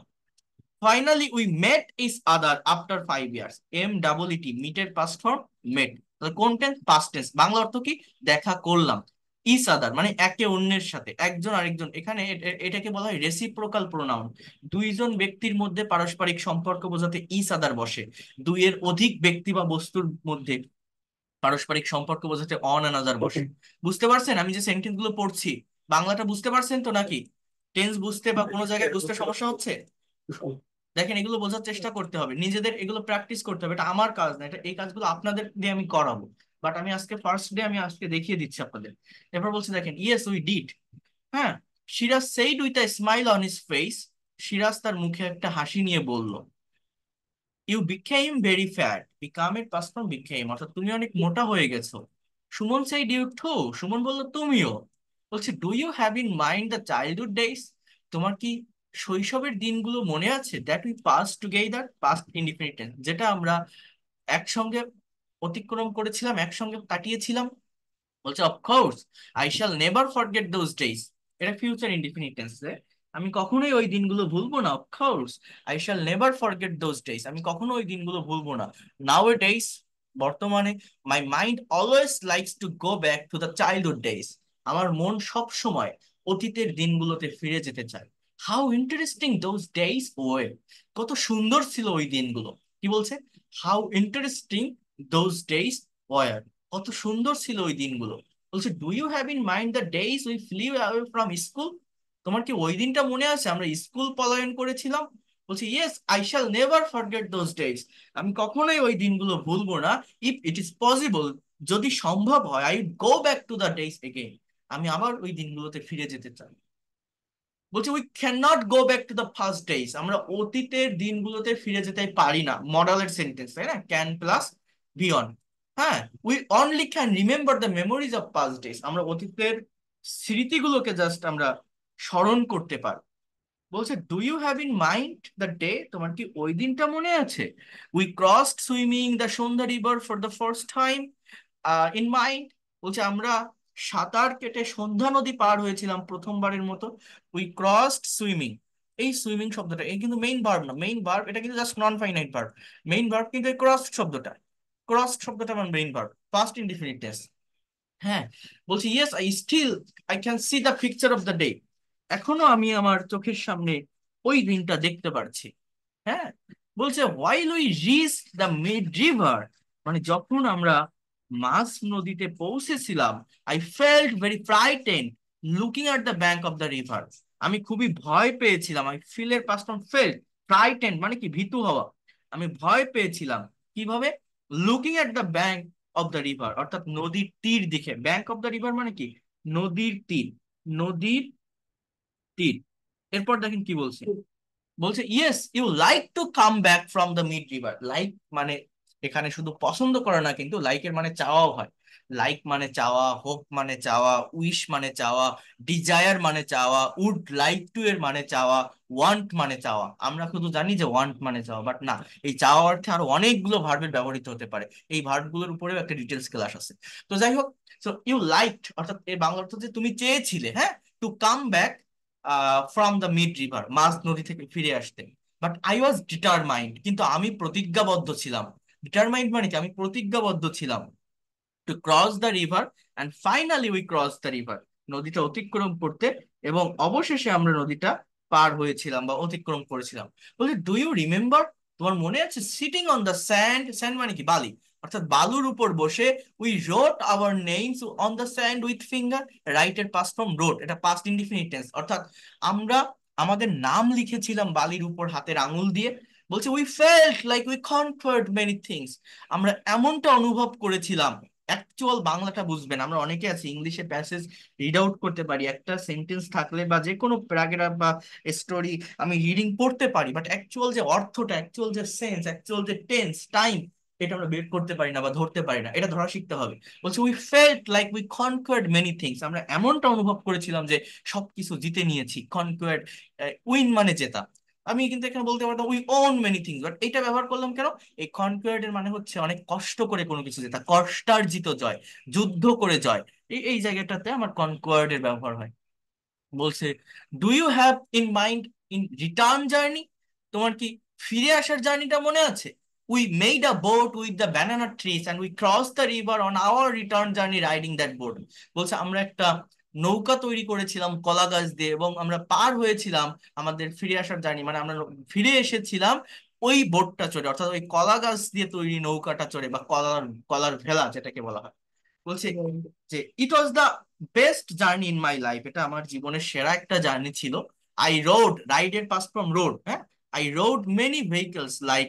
finally we met each other after five years M double E মিটের পাস্ট ফর্ম মেট কোন টেন্স পাস্ট টেন্স বাংলা অর্থ কি দেখা করলাম ইস আদার মানে একে অন্যের সাথে একজন আরেকজন এখানে এটাকে বলা হয় রেসিপ্রোকাল প্রোনাউন দুইজন ব্যক্তির মধ্যে পারস্পরিক সম্পর্ক বোঝাতে ইস আদার বসে দুইয়ের অধিক ব্যক্তি বা বস্তুর মধ্যে পারস্পরিক সম্পর্ক বোঝাতে অন আদার বসে বুঝতে পারছেন আমি যে সেন্টেন্স গুলো পড়ছি বাংলাটা বুঝতে পারছেন তো নাকি টেন্স বুঝতে বা কোনো জায়গায় বুঝতে সমস্যা হচ্ছে দেখেন এগুলো বোঝার চেষ্টা করতে হবে নিজেদের এগুলো প্র্যাকটিস করতে হবে এটা আমার কাজ না এটা এই কাজগুলো আপনাদের দিয়ে আমি করাবো বাট আমি আজকে ফার্স্ট ডে আমি আজকে দেখিয়ে দিচ্ছি আপনাদের এরপর বলছি দেখেন ইয়েস উই ডিড হ্যাঁ Siraj said with a smile on his face Siraj তার মুখে একটা হাসি নিয়ে বলল you became very fat become এর পাস ফ্রম বিকেম অর্থাৎ তুমি অনেক মোটা হয়ে গেছো সুমন সেই ইউ টু সুমন বলল তুমিও বলছে do you have in mind the childhood days তোমার কি শৈশবের দিনগুলো মনে আছে that we pass together past independent যেটা আমরা একসঙ্গে অতিক্রম করেছিলাম একসঙ্গে কাটিয়েছিলাম বলছে of course I shall never forget those days এটা ফিউচার ইন্ডিপেন্ডেন্স রে আমি কখনোই ওই দিনগুলো ভুলবো না of course I shall never forget those days আমি কখনো ওই দিনগুলো ভুলবো না নাও এ ডেইস বর্তমানে my mind always likes to go back to the childhood days আমার মন সব সময় অতীতের দিনগুলোতে ফিরে যেতে চায় how interesting those days were কত সুন্দর ছিল ওই দিনগুলো কি বলছে how interesting those days were কত সুন্দর ছিল ওই দিনগুলো বলছে do you have in mind the days we flew away from school তোমার কি ওই দিনটা মনে আছে আমরা স্কুল পলায়ন করেছিলাম বলছি yes I shall never forget those days আমি কখনোই ওই দিনগুলো ভুলবো না ইফ ইট ইজ পসিবল যদি সম্ভব হয় I go back to the days again আমি আবার ওই দিনগুলোতে ফিরে যেতে চাই বলছে we can not go back to the first days আমরা অতীতের দিনগুলোতে ফিরে যেতে পারি না মডেলের সেন্টেন্স তাই না ক্যান প্লাস বিয়ন্ড হ্যাঁ we only can remember the memories of past days আমরা অতীতের স্মৃতিগুলোকে জাস্ট আমরা স্মরণ করতে পারবো বলছে do you have in mind the day তোমার কি ওই দিনটা মনে আছে we crossed swimming the Sandhya river for the first time in mind বলছে আমরা সাঁতার কেটে সন্ধ্যা নদী পার হয়েছিলাম প্রথমবারের মতো উই ক্রসড সুইমিং এই সুইমিং শব্দটা এই কিন্তু মেইন ভার্ব না মেইন ভার্ব এটা কিন্তু just non finite verb main verb কিন্তু এই ক্রসড শব্দটা ক্রসড শব্দটা মানে main verb first indefinite tense হ্যাঁ বলছি yes I still I can see the picture of the day এখনো আমি আমার চোখের সামনে ওই দিনটা দেখতে পারছি হ্যাঁ বলছে while we reach the mid river মানে যখন আমরা মাস নদীতে পৌঁছেছিলাম I felt very frighten looking at the bank of the river আমি খুবই ভয় পেয়েছিলাম ফিল ফিলের পাস্ট ফেল্ট ফ্রাইটেন মানে কি ভীতু হওয়া আমি ভয় পেয়েছিলাম কিভাবে looking at the bank of the river অর্থাৎ নদীর তীর দিকে ব্যাংক অফ দ্য রিভার মানে কি নদীর তীর নদীর তীর এরপর দেখেন কি বলছে বলছে yes you like to come back from the mid river like মানে এখানে শুধু পছন্দ করে না কিন্তু লাইকের মানে চাওয়াও হয় লাইক মানে চাওয়া হোপ মানে চাওয়া উইশ মানে চাওয়া ডিজায়ার মানে চাওয়া উড লাইক টু এর মানে চাওয়া ওয়ান্ট মানে চাওয়া আমরা শুধু জানি যে ওয়ান্ট মানে চাওয়া বাট না এই চাওয়া অর্থে আরো অনেকগুলো ভার্বের ব্যবহৃত হতে পারে এই ভার্বগুলোর উপরেও একটা ডিটেলস ক্লাস আছে তো যাই হোক সো ইউ লাইক অর্থাৎ এর বাংলা অর্থ যে তুমি চেয়েছিলে হ্যাঁ to come back from the mid river মাঝ নদী থেকে ফিরে আসতে বাট আই ওয়াজ ডিটারমাইন্ড কিন্তু আমি প্রতিজ্ঞাবদ্ধ ছিলাম ডিটারমাইন্ড মানে কি আমি প্রতিজ্ঞাবদ্ধ ছিলাম to cross the river and finally we cross the river নদীটা অতিক্রম করতে এবং অবশেষে আমরা নদীটা পার হয়েছিলাম বা অতিক্রম করেছিলাম বলছি ডু ইউ রিমেম্বার তোমার মনে আছে sitting on the sand sand মানে কি বালি অর্থাৎ বালুর উপর বসে we wrote our names on the sand with finger write এর পাস ফর্ম রোট এটা পাস্ট ইনডিফিনিট টেন্স অর্থাৎ আমরা আমাদের নাম লিখেছিলাম বালির উপর হাতের আঙুল দিয়ে বলছে we felt like we conquered many things আমরা এমনটা অনুভব করেছিলাম অ্যাকচুয়াল বাংলাটা বুঝবেন আমরা অনেকে আছি ইংলিশে প্যাসেজ রিড আউট করতে পারি একটা সেন্টেন্স থাকলে বা যে কোনো প্যারাগ্রাফ বা স্টোরি আমি রিডিং পড়তে পারি বাট অ্যাকচুয়াল যে অর্থটা অ্যাকচুয়াল যে সেন্স অ্যাকচুয়াল যে টেন্স টাইম এটা আমরা বের করতে পারি না বা ধরতে পারি না এটা ধরা শিখতে হবে বলছে we felt like we conquered many things আমরা এমনটা অনুভব করেছিলাম যে সবকিছু জিতে নিয়েছি কনকোয়ার্ড উইন মানে জেতা আমি কিন্তু এখানে বলতে পারতাম we won many things but এটা ব্যবহার করলাম কেন এই কনকোয়েড এর মানে হচ্ছে অনেক কষ্ট করে কোনো কিছু জেতা কষ্টার্জিত জয় যুদ্ধ করে জয় এই এই জায়গাটাতে আমার কনকোয়ার্ড এর ব্যবহার হয় বলছে do you have in mind in return journey তোমার কি ফিরে আসার জার্নিটা মনে আছে we made a boat with the banana trees and we cross the river on our return journey riding that boat বলছে আমরা একটা নৌকা তৈরি করেছিলাম কলা গাছ দিয়ে এবং আমরা পার হয়েছিলাম আমাদের ফিরে আসার জার্নি মানে আমরা ফিরে এসেছিলাম ওই বোটটা চড়ে অর্থাৎ ওই কলা গাছ দিয়ে তৈরি নৌকাটা চড়ে বা কলার কলার ভেলা যেটাকে বলা হয় বলছে যে it was the best journey in my life এটা আমার জীবনের সেরা একটা জার্নি ছিল আই রোড রাইডের পাস ফ্রম রোড হ্যাঁ I rode many vehicles like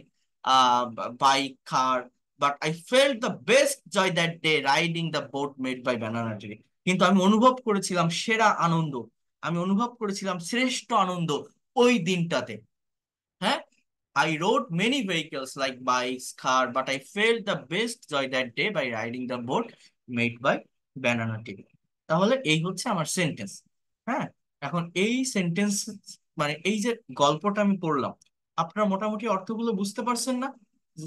bike car but I felt the best joy that day riding the boat made by banana tree কিন্তু আমি অনুভব করেছিলাম সেরা আনন্দ আমি অনুভব করেছিলাম শ্রেষ্ঠ আনন্দ ওই দিনটাতে হ্যাঁ I rode many vehicles like bikes, car but I fell the best joy that day by riding the boat made by banana TV তাহলে এই হচ্ছে আমার সেন্টেন্স হ্যাঁ এখন এই সেন্টেন্স মানে এই যে গল্পটা আমি পড়লাম আপনারা মোটামুটি অর্থগুলো বুঝতে পারছেন না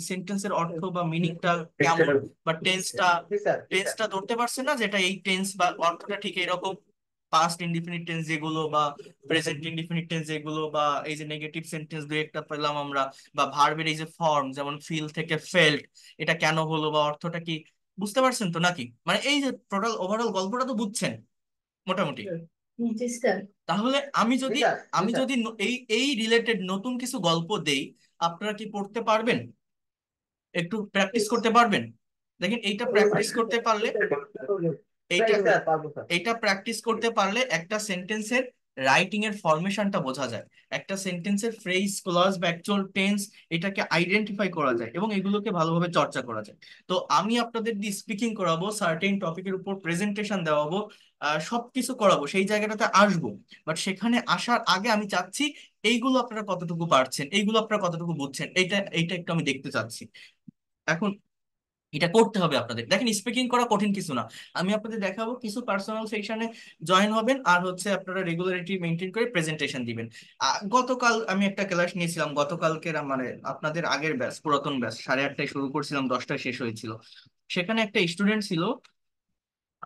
সেন্টেন্সের অর্থ বা মিনিংটা কেমন বা টেন্সটা টেন্সটা ধরতে পারছে না যেটা এই টেন্স বা অর্থটা ঠিক এরকম পাস্ট ইনডিফিনিট টেন্স যেগুলো বা প্রেজেন্ট ইনডিফিনিট টেন্স যেগুলো বা এই যে নেগেটিভ সেন্টেন্স দু একটা পেলাম আমরা বা ভার্বের এই যে ফর্ম যেমন ফিল থেকে ফেল্ট এটা কেন হলো বা অর্থটা কি বুঝতে পারছেন তো নাকি মানে এই যে টোটাল ওভারঅল গল্পটা তো বুঝছেন মোটামুটি তাহলে আমি যদি আমি যদি এই এই রিলেটেড নতুন কিছু গল্প দেই আপনারা কি পড়তে পারবেন একটু প্র্যাকটিস করতে পারবেন দেখেন এইটা প্র্যাকটিস করতে পারলে এইটা এইটা প্র্যাকটিস করতে পারলে একটা সেন্টেন্সের রাইটিং এর ফরমেশনটা বোঝা যায় একটা সেন্টেন্সের ফ্রেজ ক্লজ বা টেন্স এটাকে আইডেন্টিফাই করা যায় এবং এগুলোকে ভালোভাবে চর্চা করা যায় তো আমি আপনাদের দিয়ে স্পিকিং করাবো সার্টেন টপিকের উপর প্রেজেন্টেশন দেওয়াবো সবকিছু করাবো সেই জায়গাটাতে আসবো বাট সেখানে আসার আগে আমি চাচ্ছি এইগুলো আপনারা কতটুকু পারছেন এইগুলো আপনারা কতটুকু বুঝছেন এটা এইটা একটু আমি দেখতে চাচ্ছি এখন এটা করতে হবে আপনাদের দেখেন স্পিকিং করা কঠিন কিছু না আমি আপনাদের দেখাবো কিছু পার্সোনাল সেকশনে জয়েন হবেন আর হচ্ছে আপনারা রেগুলারিটি মেনটেন করে প্রেজেন্টেশন দিবেন গতকাল আমি একটা ক্লাস নিয়েছিলাম গতকালকে মানে আপনাদের আগের ব্যাস পুরাতন ব্যাস সাড়ে আটটায় শুরু করছিলাম দশটায় শেষ হয়েছিল সেখানে একটা স্টুডেন্ট ছিল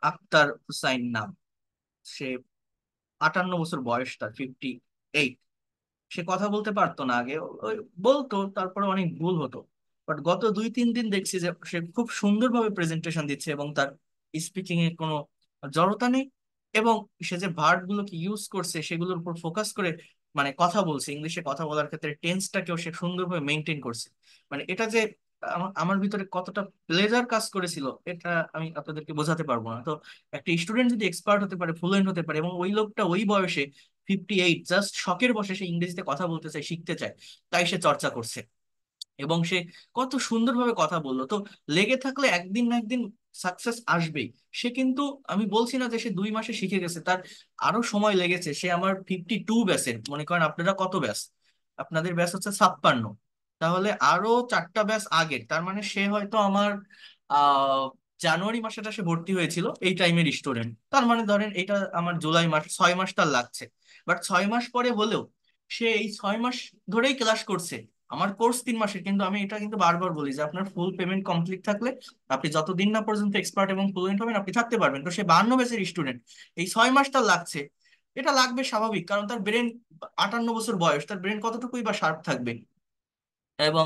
আক্তার হুসাইন নাম সে আটান্ন বছর বয়স তার ফিফটি এইট সে কথা বলতে পারতো না আগে বলতো তারপরে অনেক ভুল হতো বাট গত দুই তিন দিন দেখছি যে সে খুব সুন্দরভাবে প্রেজেন্টেশন দিচ্ছে এবং তার স্পিকিং এ কোনো জড়তা নেই এবং সে যে ভার্ড গুলোকে ইউজ করছে সেগুলোর উপর ফোকাস করে মানে কথা বলছে ইংলিশে কথা বলার ক্ষেত্রে টেন্সটাকেও সে সুন্দরভাবে মেনটেন করছে মানে এটা যে আমার ভিতরে কতটা প্লেজার কাজ করেছিল এটা আমি আপনাদেরকে বোঝাতে পারবো না তো একটা স্টুডেন্ট যদি এক্সপার্ট হতে পারে ফ্লুয়েন্ট হতে পারে এবং ওই লোকটা ওই বয়সে ফিফটি এইট জাস্ট শখের বসে সে ইংরেজিতে কথা বলতে চায় শিখতে চায় তাই সে চর্চা করছে এবং সে কত সুন্দরভাবে কথা বললো তো লেগে থাকলে একদিন না একদিন সাকসেস আসবেই সে কিন্তু আমি বলছি না যে সে দুই মাসে শিখে গেছে তার আরো সময় লেগেছে সে আমার ফিফটি টু ব্যাসের মনে করেন আপনারা কত ব্যাস আপনাদের ব্যাস হচ্ছে ছাপ্পান্ন তাহলে আরো চারটা ব্যাস আগে তার মানে সে হয়তো আমার আহ জানুয়ারি মাসেটা সে ভর্তি হয়েছিল এই টাইমের স্টুডেন্ট তার মানে ধরেন এটা আমার জুলাই মাস ছয় মাস তার লাগছে বাট ছয় মাস পরে হলেও সে এই ছয় মাস ধরেই ক্লাস করছে আমার কোর্স তিন মাসের কিন্তু আমি এটা কিন্তু বারবার বলি যে আপনার ফুল পেমেন্ট কমপ্লিট থাকলে আপনি যতদিন না পর্যন্ত এক্সপার্ট এবং ফ্লুয়েন্ট হবেন আপনি থাকতে পারবেন তো সে বান্ন বেসের স্টুডেন্ট এই ছয় মাস তার লাগছে এটা লাগবে স্বাভাবিক কারণ তার ব্রেন আটান্ন বছর বয়স তার ব্রেন কতটুকুই বা শার্প থাকবে এবং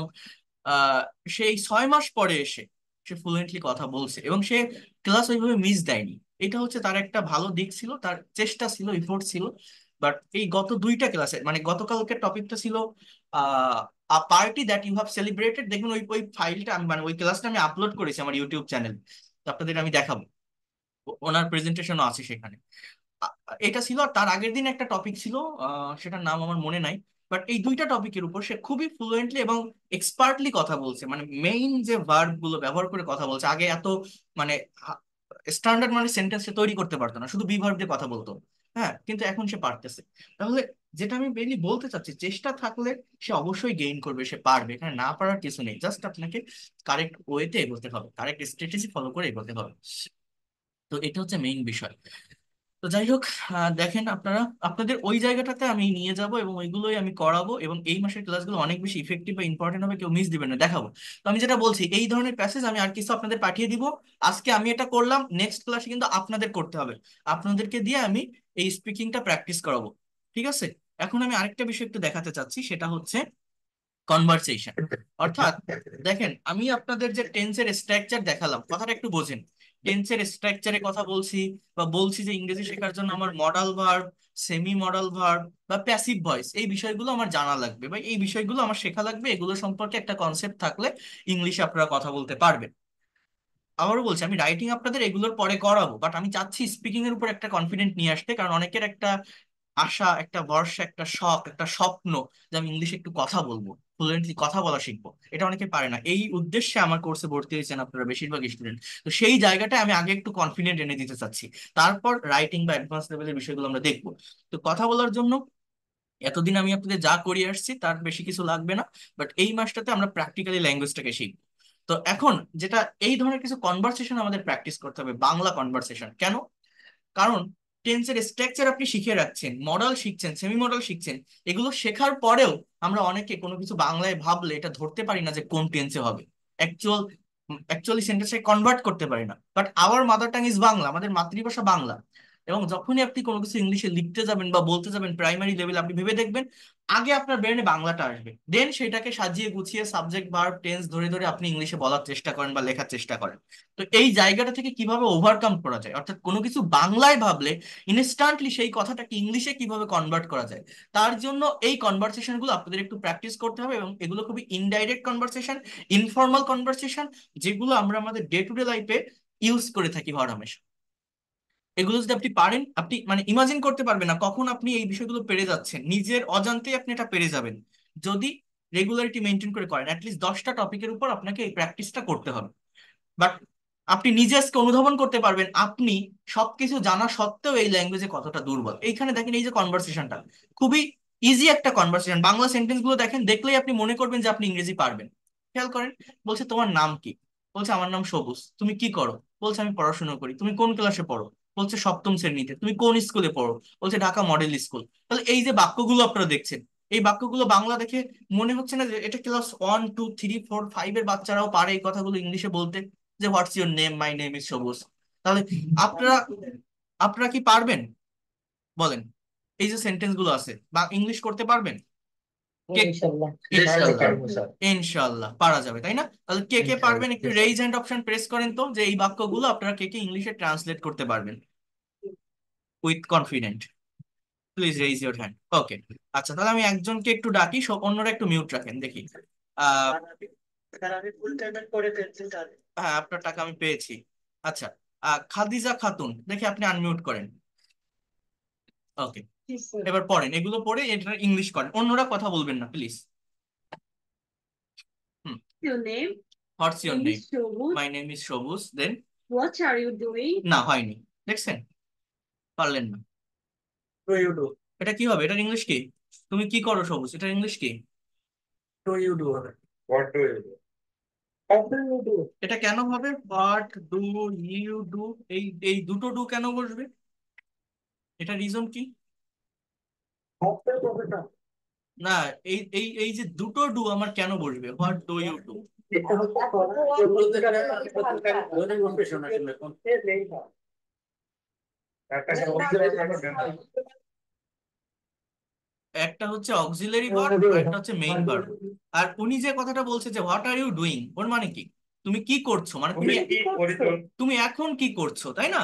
সেই ছয় মাস পরে এসে সে ফ্লুয়েন্টলি কথা বলছে এবং সে ক্লাস ওইভাবে মিস দেয়নি এটা হচ্ছে তার একটা ভালো দিক ছিল তার চেষ্টা ছিল ইফোর্ট ছিল বাট এই গত দুইটা ক্লাসে মানে গতকালকে টপিকটা ছিল ah a party that you have celebrated দেখুন ওই ওই ফাইলটা আমি মানে ওই ক্লাসটা আমি আপলোড করেছি আমার ইউটিউব চ্যানেল তো আপনাদের আমি দেখাবো ওনার প্রেজেন্টেশনও আছে সেখানে এটা ছিল আর তার আগের দিন একটা টপিক ছিল সেটার নাম আমার মনে নাই বাট এই দুইটা টপিকের উপর সে খুবই ফ্লুয়েন্টলি এবং এক্সপার্টলি কথা বলছে মানে মেইন যে ভার্ব গুলো ব্যবহার করে কথা বলছে আগে এত মানে স্ট্যান্ডার্ড মানে সেন্টেন্স সে তৈরি করতে পারতো না শুধু বিভার্ভ দিয়ে কথা বলতো হ্যাঁ কিন্তু এখন সে পারতেছে তাহলে যেটা আমি মেনলি বলতে চাচ্ছি চেষ্টা থাকলে সে অবশ্যই গেইন করবে সে পারবে এখানে না পারার কিছু নেই জাস্ট আপনাকে কারেক্ট ওয়েতে এগোতে হবে কারেক্ট স্ট্র্যাটেজি ফলো করে এগোতে হবে তো এটা হচ্ছে মেইন বিষয় তো যাই হোক দেখেন আপনারা আপনাদের ওই জায়গাটাতে আমি নিয়ে যাব এবং ওইগুলোই আমি করাবো এবং এই মাসের ক্লাসগুলো অনেক বেশি ইফেক্টিভ বা ইম্পর্টেন্ট হবে কেউ মিস দিবেন না দেখাবো তো আমি যেটা বলছি এই ধরনের প্যাসেজ আমি আর কিছু আপনাদের পাঠিয়ে দিব আজকে আমি এটা করলাম নেক্সট ক্লাসে কিন্তু আপনাদের করতে হবে আপনাদেরকে দিয়ে আমি এই স্পিকিংটা প্র্যাকটিস করাবো ঠিক আছে এখন আমি আরেকটা বিষয় একটু দেখাতে চাচ্ছি সেটা হচ্ছে কনভারসেশন অর্থাৎ দেখেন আমি আপনাদের যে টেন্সের স্ট্রাকচার দেখালাম কথাটা একটু বোঝেন টেন্সের স্ট্রাকচারে কথা বলছি বা বলছি যে ইংরেজি শেখার জন্য আমার modal verb semi modal verb বা প্যাসিভ ভয়েস এই বিষয়গুলো আমার জানা লাগবে বা এই বিষয়গুলো আমার শেখা লাগবে এগুলো সম্পর্কে একটা কনসেপ্ট থাকলে ইংলিশে আপনারা কথা বলতে পারবেন আবারও বলছি আমি রাইটিং আপনাদের এগুলোর পরে করাবো বাট আমি চাচ্ছি স্পিকিং এর উপর একটা কনফিডেন্ট নিয়ে আসতে কারণ অনেকের একটা আশা একটা ভরসা একটা শখ একটা স্বপ্ন যে আমি ইংলিশে একটু কথা বলবো ফ্লুয়েন্টলি কথা বলা শিখবো এটা অনেকে পারে না এই উদ্দেশ্যে আমার কোর্সে ভর্তি হয়েছেন আপনারা বেশিরভাগ স্টুডেন্ট তো সেই জায়গাটায় আমি আগে একটু কনফিডেন্ট এনে দিতে চাচ্ছি তারপর রাইটিং বা অ্যাডভান্স লেভেলের বিষয়গুলো আমরা দেখবো তো কথা বলার জন্য এতদিন আমি আপনাদের যা করিয়ে আসছি তার বেশি কিছু লাগবে না বাট এই মাসটাতে আমরা প্র্যাকটিক্যালি ল্যাঙ্গুয়েজটাকে শিখবো তো এখন যেটা এই ধরনের কিছু কনভারসেশন আমাদের প্র্যাকটিস করতে হবে বাংলা কনভারসেশন কেন কারণ টেন্সের স্ট্রাকচার আপনি শিখে রাখছেন মডেল শিখছেন সেমি মডেল শিখছেন এগুলো শেখার পরেও আমরা অনেকে কোনো কিছু বাংলায় ভাবলে এটা ধরতে পারি না যে কোন টেন্সে হবে অ্যাকচুয়াল অ্যাকচুয়ালি সেন্টেন্সে কনভার্ট করতে পারি না but our mother tongue is Bangla আমাদের মাতৃভাষা বাংলা এবং যখনই আপনি কোনো কিছু ইংলিশে লিখতে যাবেন বা বলতে যাবেন প্রাইমারি লেভেল আপনি ভেবে দেখবেন আগে আপনার ব্রেনে বাংলাটা আসবে দেন সেটাকে সাজিয়ে গুছিয়ে সাবজেক্ট বার টেন্স ধরে ধরে আপনি ইংলিশে বলার চেষ্টা করেন বা লেখার চেষ্টা করেন তো এই জায়গাটা থেকে কিভাবে ওভারকাম করা যায় অর্থাৎ কোনো কিছু বাংলায় ভাবলে ইনস্ট্যান্টলি সেই কথাটাকে ইংলিশে কিভাবে কনভার্ট করা যায় তার জন্য এই কনভারসেশনগুলো আপনাদের একটু প্র্যাকটিস করতে হবে এবং এগুলো খুবই ইনডাইরেক্ট কনভারসেশন ইনফর্মাল কনভারসেশন যেগুলো আমরা আমাদের ডে টু ডে লাইফে ইউজ করে থাকি হরহামেশা এগুলো যদি আপনি পারেন আপনি মানে ইমাজিন করতে পারবেন না কখন আপনি এই বিষয়গুলো পেরে যাচ্ছেন নিজের অজান্তেই আপনি এটা পেরে যাবেন যদি রেগুলারিটি মেনটেন করে করেন অ্যাটলিস্ট দশটা টপিকের উপর আপনাকে এই প্র্যাকটিসটা করতে হবে বাট আপনি নিজে আজকে অনুধাবন করতে পারবেন আপনি সবকিছু জানা সত্ত্বেও এই ল্যাঙ্গুয়েজে কতটা দুর্বল এইখানে দেখেন এই যে কনভারসেশনটা খুবই ইজি একটা কনভারসেশন বাংলা সেন্টেন্স গুলো দেখেন দেখলেই আপনি মনে করবেন যে আপনি ইংরেজি পারবেন খেয়াল করেন বলছে তোমার নাম কি বলছে আমার নাম সবুজ তুমি কি করো বলছে আমি পড়াশোনা করি তুমি কোন ক্লাসে পড়ো বলছে সপ্তম শ্রেণীতে তুমি কোন স্কুলে পড়ো বলছে ঢাকা মডেল স্কুল তাহলে এই যে বাক্যগুলো আপনারা দেখছেন এই বাক্যগুলো বাংলা দেখে মনে হচ্ছে না যে এটা class one two three four five এর বাচ্চারাও পারে এই কথাগুলো ইংলিশে বলতে যে what's your name my name is Sabuj তাহলে আপনারা আপনারা কি পারবেন বলেন এই যে সেন্টেন্স গুলো আছে বা ইংলিশ করতে পারবেন ইনশাল্লাহ পারা যাবে তাই না তাহলে কে কে পারবেন একটু রেইজ হ্যান্ড অপশন প্রেস করেন তো যে এই বাক্যগুলো আপনারা কে কে ইংলিশে ট্রান্সলেট করতে পারবেন with confident please raise your hand okay আচ্ছা তাহলে আমি একজনকে একটু ডাকি অন্যরা একটু মিউট রাখেন দেখি হ্যাঁ আপনার টাকা আমি পেয়েছি আচ্ছা খাদিজা খাতুন দেখি আপনি আনমিউট করেন ওকে এবার পড়েন এগুলো পড়ে এটা ইংলিশ করেন অন্যরা কথা বলবেন না please what's your name my name is Sabuj then what are you doing না হয়নি দেখছেন পারলেন না ডু ইউ ডু এটা কি হবে এটা ইংলিশ কি তুমি কি করো সবুজ এটা ইংলিশ কি do you do what do you do এটা কেন হবে হোয়াট ডু ইউ ডু এই এই দুটো ডু কেন বসবে এটা রিজন কি না এই এই এই যে দুটো ডু আমার কেন বসবে হোয়াট ডু ইউ ডু একটা হচ্ছে অক্সিলারি ভার্ব একটা হচ্ছে মেইন ভার্ব আর উনি যে কথাটা বলছে যে হোয়াট আর ইউ ডুইং ওর মানে কি তুমি কি করছো মানে তুমি তুমি এখন কি করছো তাই না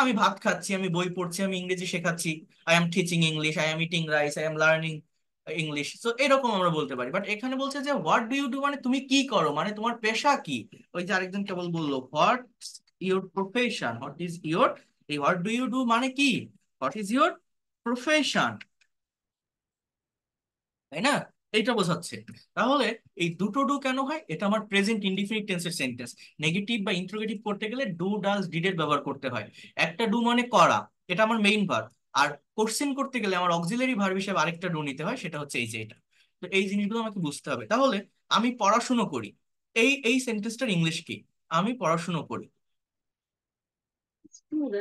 আমি ভাত খাচ্ছি আমি বই পড়ছি আমি ইংরেজি শেখাচ্ছি I am teaching English I am eating rice I am learning English তো এরকম আমরা বলতে পারি বাট এখানে বলছে যে হোয়াট ডু ইউ ডু মানে তুমি কি করো মানে তোমার পেশা কি ওই যে আরেকজন কেবল বললো what your profession what is your এই হোয়াট ডু ইউ ডু মানে কি হোয়াট ইজ ইউর প্রফেশন তাই না এইটা বোঝাচ্ছে তাহলে এই দুটো ডু কেন হয় এটা আমার প্রেজেন্ট ইনডিফিনিট টেন্সের সেন্টেন্স নেগেটিভ বা ইন্ট্রোগেটিভ করতে গেলে ডু ডিড এর ব্যবহার করতে হয় একটা ডু মানে করা এটা আমার মেইন ভার আর কোশ্চেন করতে গেলে আমার অক্সিলারি ভার হিসেবে আরেকটা ডু নিতে হয় সেটা হচ্ছে এই যে এটা তো এই জিনিসগুলো আমাকে বুঝতে হবে তাহলে আমি পড়াশুনো করি এই এই সেন্টেন্সটার ইংলিশ কি আমি পড়াশুনো করি মানে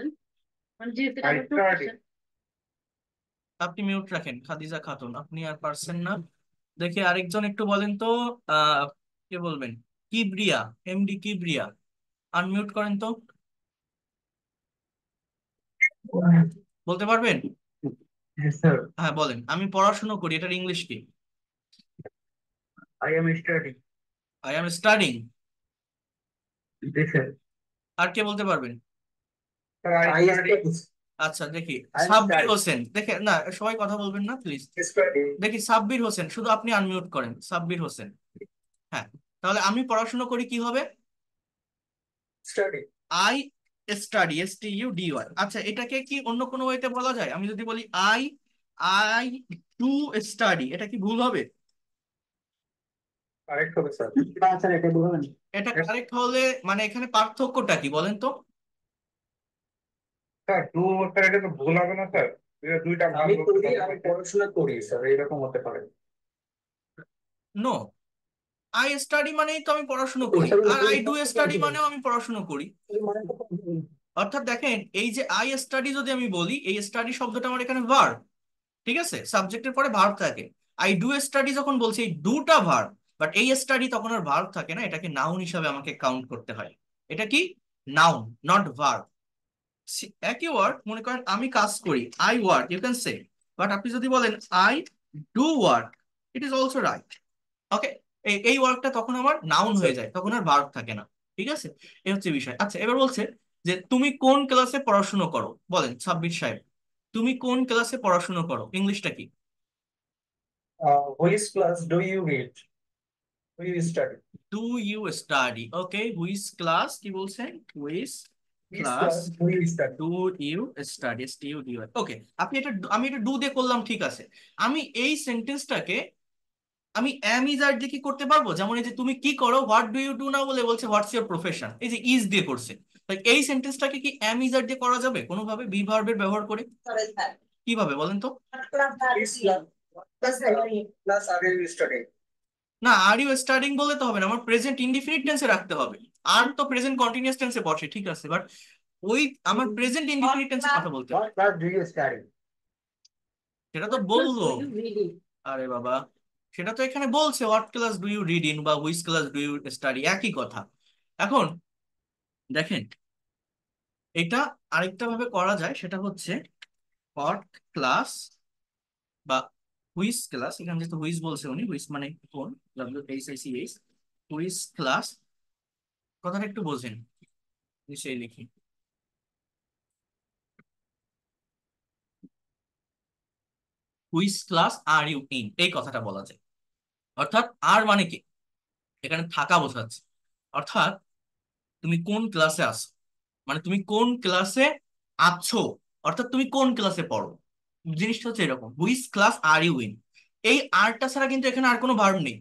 আপনি মিউট রাখেন খাদিজা খাতুন আপনি আর পারছেন না দেখে আরেকজন একটু বলেন তো কে বলবেন কিবরিয়া এমডি কিবরিয়া আনমিউট করেন তো বলতে পারবেন হ্যাঁ বলেন আমি পড়াশোনা করি এটার ইংলিশ কি I am studying I am studying আর কে বলতে পারবেন আচ্ছা দেখি সাব্বির হোসেন দেখে না সবাই কথা বলবেন না প্লিজ দেখি সাব্বির হোসেন শুধু আপনি আনমিউট করেন সাব্বির হোসেন হ্যাঁ তাহলে আমি পড়াশোনা করি কি হবে I study S T U D Y আচ্ছা এটাকে কি অন্য কোনো ওয়েতে বলা যায় আমি যদি বলি আই আই টু স্টাডি এটা কি ভুল হবে এটা কারেক্ট হলে মানে এখানে পার্থক্যটা কি বলেন তো স্যার দু স্যার এটা তো ভুল হবে না স্যার দুইটা আমি করি আমি পড়াশোনা করি স্যার এরকম হতে পারে নো আই স্টাডি মানেই তো আমি পড়াশোনা করি আর আই ডু স্টাডি মানেও আমি পড়াশোনা করি মানে অর্থাৎ দেখেন এই যে আই স্টাডি যদি আমি বলি এই স্টাডি শব্দটা আমার এখানে ভার্ব ঠিক আছে সাবজেক্টের পরে ভার্ব থাকে আই ডু স্টাডি যখন বলছি এই দুটা ভার্ব বাট এই স্টাডি তখন আর ভার্ব থাকে না এটাকে নাউন হিসাবে আমাকে কাউন্ট করতে হয় এটা কি নাউন নট ভার্ব একই ওয়ার্ড মনে করেন আমি কাজ করি I work you can say but আপনি যদি বলেন I do work it is also right okay এই ওয়ার্কটা তখন আমার নাউন হয়ে যায় তখন আর ভার্ব থাকে না ঠিক আছে এই হচ্ছে বিষয় আচ্ছা এবার বলছে যে তুমি কোন ক্লাসে পড়াশুনো করো বলেন সাব্বির সাহেব তুমি কোন ক্লাসে পড়াশুনো করো ইংলিশটা কি which class do you read do study do you study okay which class কি বলছেন হুইচ আমি এই আমি দিয়ে কি করতে পারবো যেমন এই যে তুমি কি করো ডু ইউ ডু না ইউর প্রফেশন এই যে ইজ করছে এই কি করা যাবে কোনোভাবে ব্যবহার করে কিভাবে বলেন তো না আর ইউ বলে তো হবে না আমার প্রেজেন্ট ইনডিফিনিট টেন্সে রাখতে হবে আর তো প্রেজেন্ট কন্টিনিউয়াস টেন্সে বসে ঠিক আছে বাট ওই আমার প্রেজেন্ট ইনডিফিনিট টেন্সে কথা বলতে সেটা তো বললো আরে বাবা সেটা তো এখানে বলছে what class do you read in বা which class do you study একই কথা এখন দেখেন এটা আরেকটা ভাবে করা যায় সেটা হচ্ছে হোয়াট ক্লাস বা হুইস ক্লাস এখানে যেহেতু হুইস বলছে উনি হুইস মানে কোন W H I C H class কথাটা একটু বোঝেন নিশ্চয়ই লিখি which class are you in এই কথাটা বলা যায় অর্থাৎ আর মানে কি এখানে থাকা বোঝাচ্ছে অর্থাৎ তুমি কোন ক্লাসে আসো মানে তুমি কোন ক্লাসে আছো অর্থাৎ তুমি কোন ক্লাসে পড়ো জিনিসটা হচ্ছে এরকম which class are you in এই আরটা ছাড়া কিন্তু এখানে আর কোনো ভার্ব নেই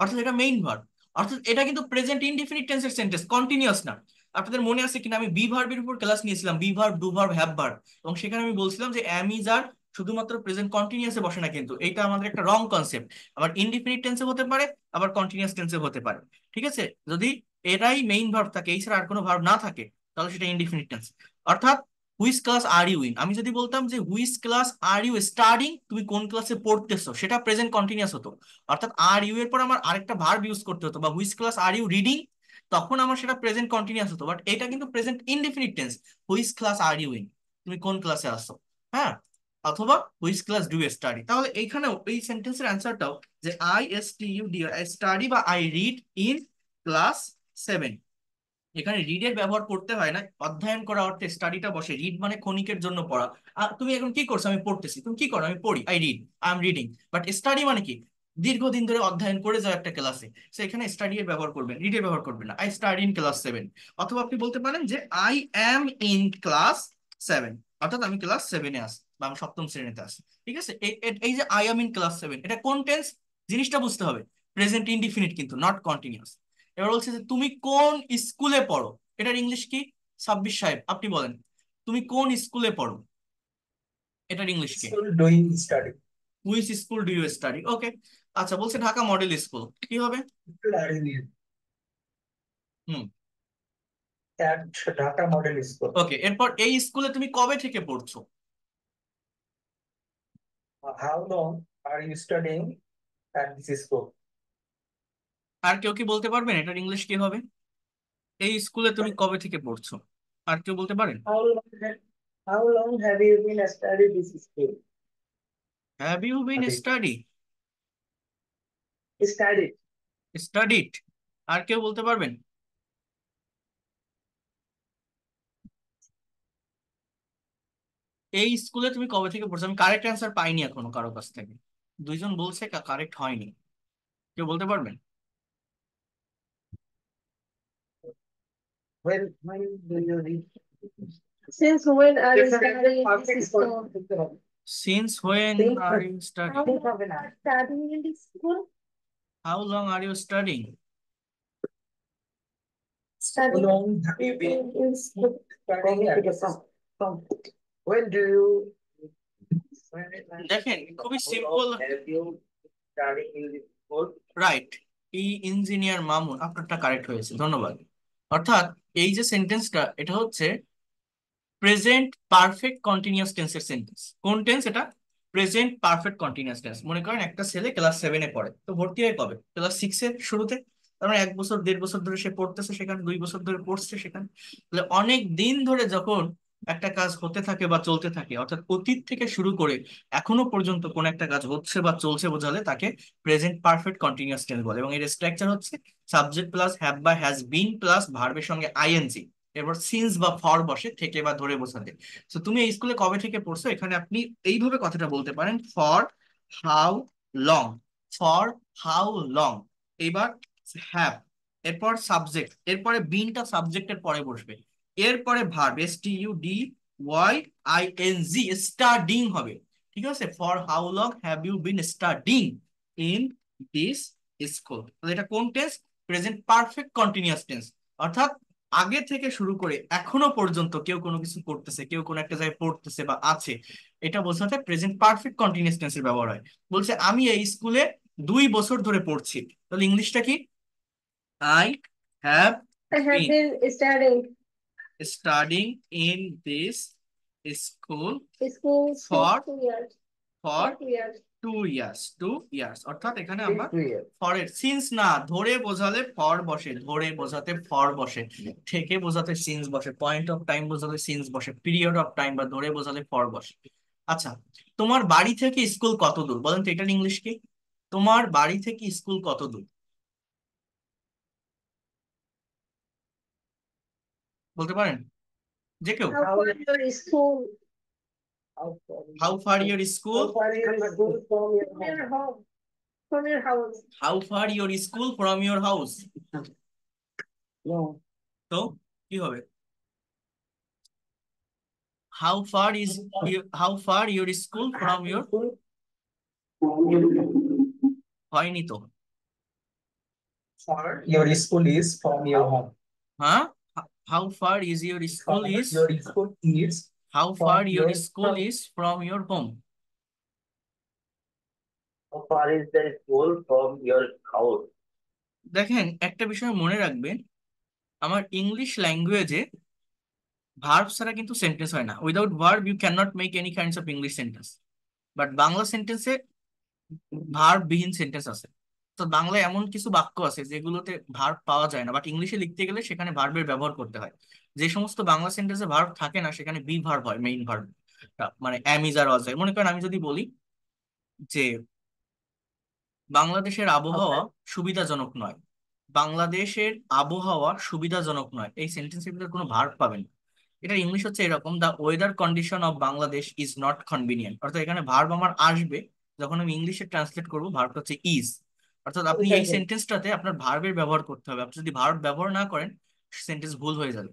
অর্থাৎ এটা মেইন ভার্ব অর্থাৎ এটা কিন্তু প্রেজেন্ট ইনডিফিনিট টেন্সের সেন্টেন্স কন্টিনিউয়াস না আপনাদের মনে আছে কিনা আমি বি ভার্বের উপর ক্লাস নিয়েছিলাম be verb do verb have verb এবং সেখানে আমি বলছিলাম যে অ্যাম ইজ আর শুধুমাত্র প্রেজেন্ট কন্টিনিউয়াসে বসে না কিন্তু এটা আমাদের একটা রং কনসেপ্ট আবার ইনডিফিনিট টেন্সে হতে পারে আবার কন্টিনিউয়াস টেন্সে হতে পারে ঠিক আছে যদি এটাই মেইন ভার্ব থাকে এই ছাড়া আর কোনো ভার্ব না থাকে তাহলে সেটা ইনডিফিনিট টেন্স অর্থাৎ হুইস ক্লাস আর ইউ ইন আমি যদি বলতাম যে হুইস ক্লাস আর ইউ স্টার্টিং তুমি কোন ক্লাসে পড়তেছো সেটা প্রেজেন্ট কন্টিনিউস হতো অর্থাৎ আর ইউ এর পর আমার আরেকটা ভার্ব ইউজ করতে হতো বা হুইস ক্লাস আর ইউ রিডিং তখন আমার সেটা প্রেজেন্ট কন্টিনিউস হতো বাট এটা কিন্তু present indefinite tense which class are you in তুমি কোন ক্লাসে আসো হ্যাঁ অথবা হুইস ক্লাস ডু স্টাডি তাহলে এইখানেও এই সেন্টেন্সের অ্যান্সারটাও যে I S T U D study বা I read in class seven এখানে রিডের ব্যবহার করতে হয় না অধ্যয়ন করা অর্থে স্টাডিটা বসে রিড মানে ক্ষণিকের জন্য পড়া তুমি এখন কি করছো আমি পড়তেছি তুমি কি করো আমি পড়ি I read I am reading but study মানে কি দীর্ঘদিন ধরে অধ্যয়ন করে যাও একটা ক্লাসে সো এখানে স্টাডি এর ব্যবহার করবেন রিড এর ব্যবহার করবেন I study in class seven অথবা আপনি বলতে পারেন যে I am in class seven অর্থাৎ আমি ক্লাস সেভেনে আছি বা আমি সপ্তম শ্রেণীতে আসি ঠিক আছে এই যে I am in class seven এটা কোন টেন্স জিনিসটা বুঝতে হবে প্রেজেন্ট ইনডিফিনিট কিন্তু নট কন্টিনিউস এবার বলছে যে তুমি কোন স্কুলে পড়ো এটার ইংলিশ কি সাব্বির সাহেব আপনি বলেন তুমি কোন স্কুলে পড়ো এটার ইংলিশ কি study which school do you study okay আচ্ছা বলছে ঢাকা মডেল স্কুল কি হবে হুম ঢাকা মডেল স্কুল ওকে এরপর এই স্কুলে তুমি কবে থেকে পড়ছো how long are you studying at this school? আর কেউ কি বলতে পারবেন এটার ইংলিশ কি হবে এই স্কুলে তুমি কবে থেকে পড়ছো আর কেউ বলতে পারেন How long আর কেউ বলতে পারবেন এই স্কুলে তুমি কবে থেকে পড়ছো আমি কারেক্ট অ্যান্সার পাইনি এখনো কারো কাছ থেকে দুইজন বলছে কারেক্ট হয়নি কেউ বলতে পারবেন When when do you read? Since when are you studying Since when Think are you studying? How long are studying in this school? How long are you studying? Studying. How long have you been in school? When do you? দেখেন খুবই simple right ই engineer Mamun আপনারটা correct হয়েছে ধন্যবাদ অর্থাৎ এই যে সেন্টেন্সটা এটা হচ্ছে প্রেজেন্ট পারফেক্ট কন্টিনিউয়াস টেন্সের সেন্টেন্স কোন টেন্স এটা প্রেজেন্ট পারফেক্ট কন্টিনিউয়াস টেন্স মনে করেন একটা ছেলে ক্লাস সেভেনে পড়ে তো ভর্তি হয় কবে ক্লাস সিক্সের শুরুতে তার মানে এক বছর দেড় বছর ধরে সে পড়তেছে সেখানে দুই বছর ধরে পড়ছে সেখানে অনেক দিন ধরে যখন একটা কাজ হতে থাকে বা চলতে থাকে অর্থাৎ অতীত থেকে শুরু করে এখনো পর্যন্ত কোন একটা কাজ হচ্ছে বা চলছে বোঝালে তাকে প্রেজেন্ট পারফেক্ট কন্টিনিউয়াস টেন্স বলে এবং এর স্ট্রাকচার হচ্ছে সাবজেক্ট প্লাস হ্যাভ বা হ্যাজ বিন প্লাস ভার্বের সঙ্গে আইএনজি এরপর সিন্স বা ফর বসে থেকে বা ধরে বোঝাতে তো তুমি এই স্কুলে কবে থেকে পড়ছো এখানে আপনি এইভাবে কথাটা বলতে পারেন for how long for how long এবার হ্যাভ এরপর সাবজেক্ট এরপরে বিনটা সাবজেক্টের পরে বসবে এরপরে verb S T U D Y I N G studying হবে ঠিক আছে for how long have you been studying in this school তাহলে এটা কোন tense present perfect continuous tense অর্থাৎ আগে থেকে শুরু করে এখনো পর্যন্ত কেউ কোনো কিছু করতেছে কেউ কোনো একটা জায়গায় পড়তেছে বা আছে এটা বোঝাতে প্রেজেন্ট পারফেক্ট কন্টিনিউয়াস টেন্সের ব্যবহার হয় বলছে আমি এই স্কুলে দুই বছর ধরে পড়ছি তাহলে ইংলিশটা কি I have studying in this school, school for, two years. for two years. Two years two years অর্থাৎ এখানে আমরা ফর এর সিন্স না ধরে বোঝালে ফর বসে ধরে বোঝাতে ফর বসে থেকে বোঝাতে সিন্স বসে পয়েন্ট অফ টাইম বোঝালে সিন্স বসে পিরিয়ড অফ টাইম বা ধরে বোঝালে ফর বসে আচ্ছা তোমার বাড়ি থেকে স্কুল কত দূর বলেন তো এটার ইংলিশ কি তোমার বাড়ি থেকে স্কুল কত দূর বলতে পারেন যে কেউ how far your school how far your school from your house তো কি হবে how far is how far your school from your হয়নি তো your school is from your home. Huh? How far is your school is? Your school is. How far your school is from your home? How far is the school from your house? দেখেন একটা বিষয় মনে রাখবেন আমার English ল্যাঙ্গুয়েজে verb ছাড়া কিন্তু sentence হয় না without verb you can not make any kinds of English sentence but Bangla সেন্টেন্সে ভার্ব সেন্টেন্স আছে তো বাংলায় এমন কিছু বাক্য আছে যেগুলোতে ভার্ব পাওয়া যায় না বাট ইংলিশে লিখতে গেলে সেখানে ভার্বের ব্যবহার করতে হয় যে সমস্ত বাংলা সেন্টেন্সে ভার্ব থাকে না সেখানে বি ভার্ব হয় মেইন ভার্ব মানে অ্যামিজার অজ হয় মনে করেন আমি যদি বলি যে বাংলাদেশের আবহাওয়া সুবিধাজনক নয় বাংলাদেশের আবহাওয়া সুবিধাজনক নয় এই সেন্টেন্সের ভিতরে কোনো ভার্ব পাবেন এটা ইংলিশ হচ্ছে এরকম the weather condition of Bangladesh is not convenient অর্থাৎ এখানে ভার্ব আমার আসবে যখন আমি ইংলিশে ট্রান্সলেট করবো ভার্বটা হচ্ছে ইজ অর্থাৎ আপনি এই সেন্টেন্সটাতে আপনার ভার্বের ব্যবহার করতে হবে আপনি যদি ভার্ব ব্যবহার না করেন সেন্টেন্স ভুল হয়ে যাবে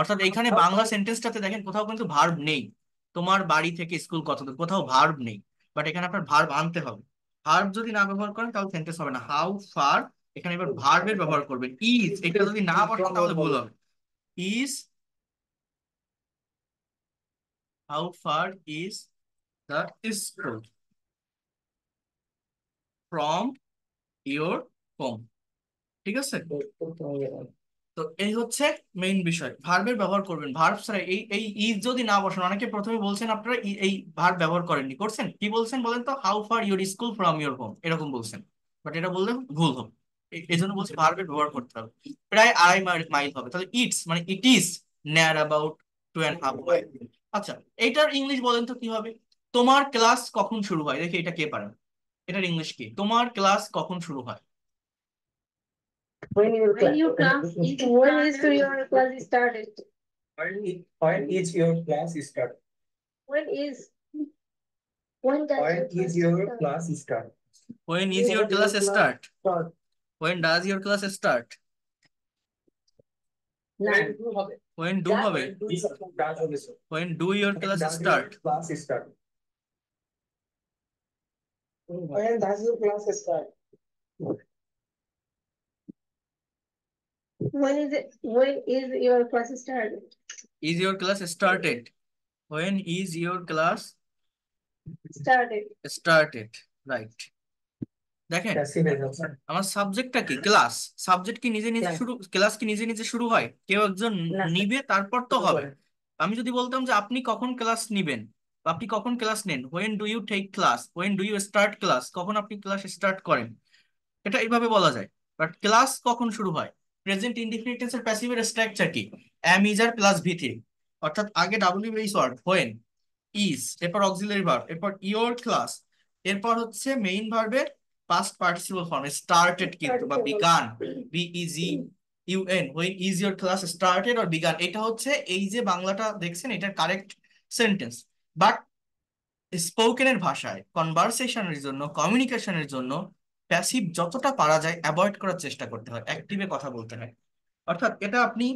অর্থাৎ এখানে আচ্ছা। বাংলা সেন্টেন্সটাতে দেখেন কোথাও কিন্তু ভার্ব নেই তোমার বাড়ি থেকে স্কুল কত কোথাও ভার্ব নেই বাট এখানে আপনার ভার্ব আনতে হবে ভার্ব যদি না ব্যবহার করেন তাহলে সেন্টেন্স হবে না হাউ ফার এখানে এবার ভার্বের ব্যবহার করবেন ইজ এটা যদি না বসান তাহলে ভুল হবে is how far is the school from your কম ঠিক আছে তো এই হচ্ছে মেইন বিষয় ভার্বের ব্যবহার করবেন ভার্ব ছাড়া এই এই ইজ যদি না বসেন অনেকে প্রথমে বলছেন আপনারা এই ভার্ব ব্যবহার করেননি করছেন কি বলছেন বলেন তো how far your school from your home এরকম বলছেন বাট এটা বললে ভুল হবে এই জন্য বলছি ভার্বের ব্যবহার করতে হবে প্রায় আড়াই মাইল হবে তাহলে ইটস মানে it is near about two and half mile আচ্ছা এইটার ইংলিশ বলেন তো কি হবে তোমার ক্লাস কখন শুরু হয় দেখি এটা কে পারেন এটার ইংলিশ কি তোমার ক্লাস কখন শুরু হয় When class is is your class start? When is, your class When does your class start? When do your class start? When your class start? When do হবে? do your class Class start. When does your class start? When is it? When is your class started? Is your class started? When is your class started? Started, right? দেখেন আমার সাবজেক্টটা কি class subject কি নিজে নিজে শুরু class কি নিজে নিজে শুরু হয় কেউ একজন নিবে তারপর তো হবে আমি যদি বলতাম যে আপনি কখন ক্লাস নিবেন আপনি কখন ক্লাস নেন when do you take class when do you start class কখন আপনি ক্লাস স্টার্ট করেন এটা এইভাবে বলা যায় বাট ক্লাস কখন শুরু হয় প্রেজেন্ট ইনডিফিনিট টেন্সের প্যাসিভের স্ট্রাকচার কি am is are plus V three অর্থাৎ আগে W H word when is এরপর অক্সিলারি ভার্ব এরপর ইওর ক্লাস এরপর হচ্ছে মেইন ভার্বের past participle form started কিন্তু বা began b e g u n when is your class started or began এটা হচ্ছে এই যে বাংলাটা দেখছেন এটা কারেক্ট সেন্টেন্স বাট স্পোকেনের ভাষায় কনভারসেশনের জন্য কমিউনিকেশনের জন্য প্যাসিভ যতটা পারা যায় অ্যাভয়েড করার চেষ্টা করতে হয় অ্যাক্টিভে কথা বলতে হয় অর্থাৎ এটা আপনি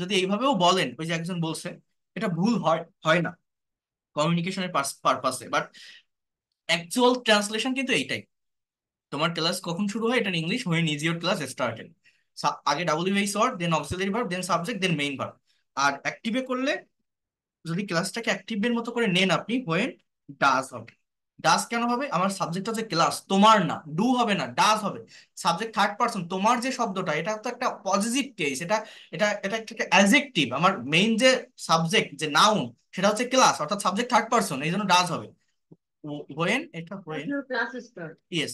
যদি এইভাবেও বলেন ওই যে একজন বলছে এটা ভুল হয় হয় না কমিউনিকেশনের পারপাসে বাট অ্যাকচুয়াল ট্রান্সলেশন কিন্তু এইটাই তোমার ক্লাস কখন শুরু হয় এটা ইংলিশ হয়ে নিজ ইউর ক্লাস স্টার্টেড আগে W H word then auxiliary verb then subject then main verb আর অ্যাক্টিভে করলে যদি ক্লাসটাকে অ্যাক্টিভের মতো করে নেন আপনি হোয়েন ডাজ হবে ডাজ কেন হবে আমার সাবজেক্ট হচ্ছে ক্লাস তোমার না ডু হবে না ডাজ হবে সাবজেক্ট থার্ড পার্সন তোমার যে শব্দটা এটা তো একটা পজিটিভ কেস এটা এটা এটা একটা অ্যাজেক্টিভ আমার মেইন যে সাবজেক্ট যে নাউন সেটা হচ্ছে ক্লাস অর্থাৎ সাবজেক্ট থার্ড পার্সন এই জন্য ডাজ হবে হোয়েন এটা when yes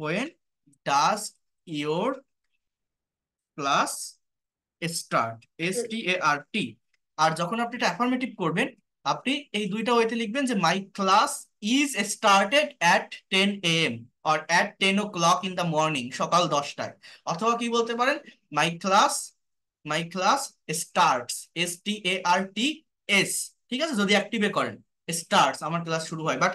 when does your class start S T A R T আর যখন আপনি এটা অ্যাফার্মেটিভ করবেন আপনি এই দুইটা ওয়েতে লিখবেন যে my class is started at ten A M or at ten o'clock in the morning সকাল দশটায় অথবা কি বলতে পারেন my class my class starts S T A R T S ঠিক আছে যদি অ্যাক্টিভে করেন স্টার্টস আমার ক্লাস শুরু হয় বাট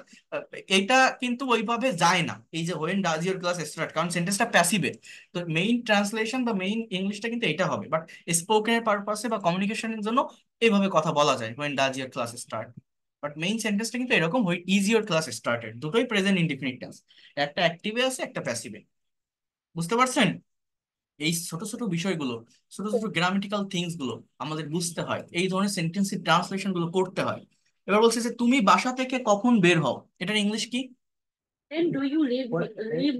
এটা কিন্তু ওইভাবে যায় না এই যে when does your class start কারণ সেন্টেন্সটা প্যাসিভে তো মেইন ট্রান্সলেশন বা মেইন ইংলিশটা কিন্তু এটা হবে বাট স্পোকেনের পারপাসে বা কমিউনিকেশনের জন্য এইভাবে কথা বলা যায় when does your class start but main সেন্টেন্সটা কিন্তু এরকম হয় ইজ ইয়ার ক্লাস স্টার্টেড দুটোই প্রেজেন্ট ইনডিফিনিট টেন্স একটা অ্যাক্টিভে আছে একটা প্যাসিভে বুঝতে পারছেন এই ছোট ছোট বিষয়গুলো ছোট ছোট গ্রামেটিক্যাল থিংস গুলো আমাদের বুঝতে হয় এই ধরনের সেন্টেন্সের ট্রান্সলেশন গুলো করতে হয় এবার বলছে যে তুমি বাসা থেকে কখন বের হও এটার ইংলিশ কি When do you leave, leave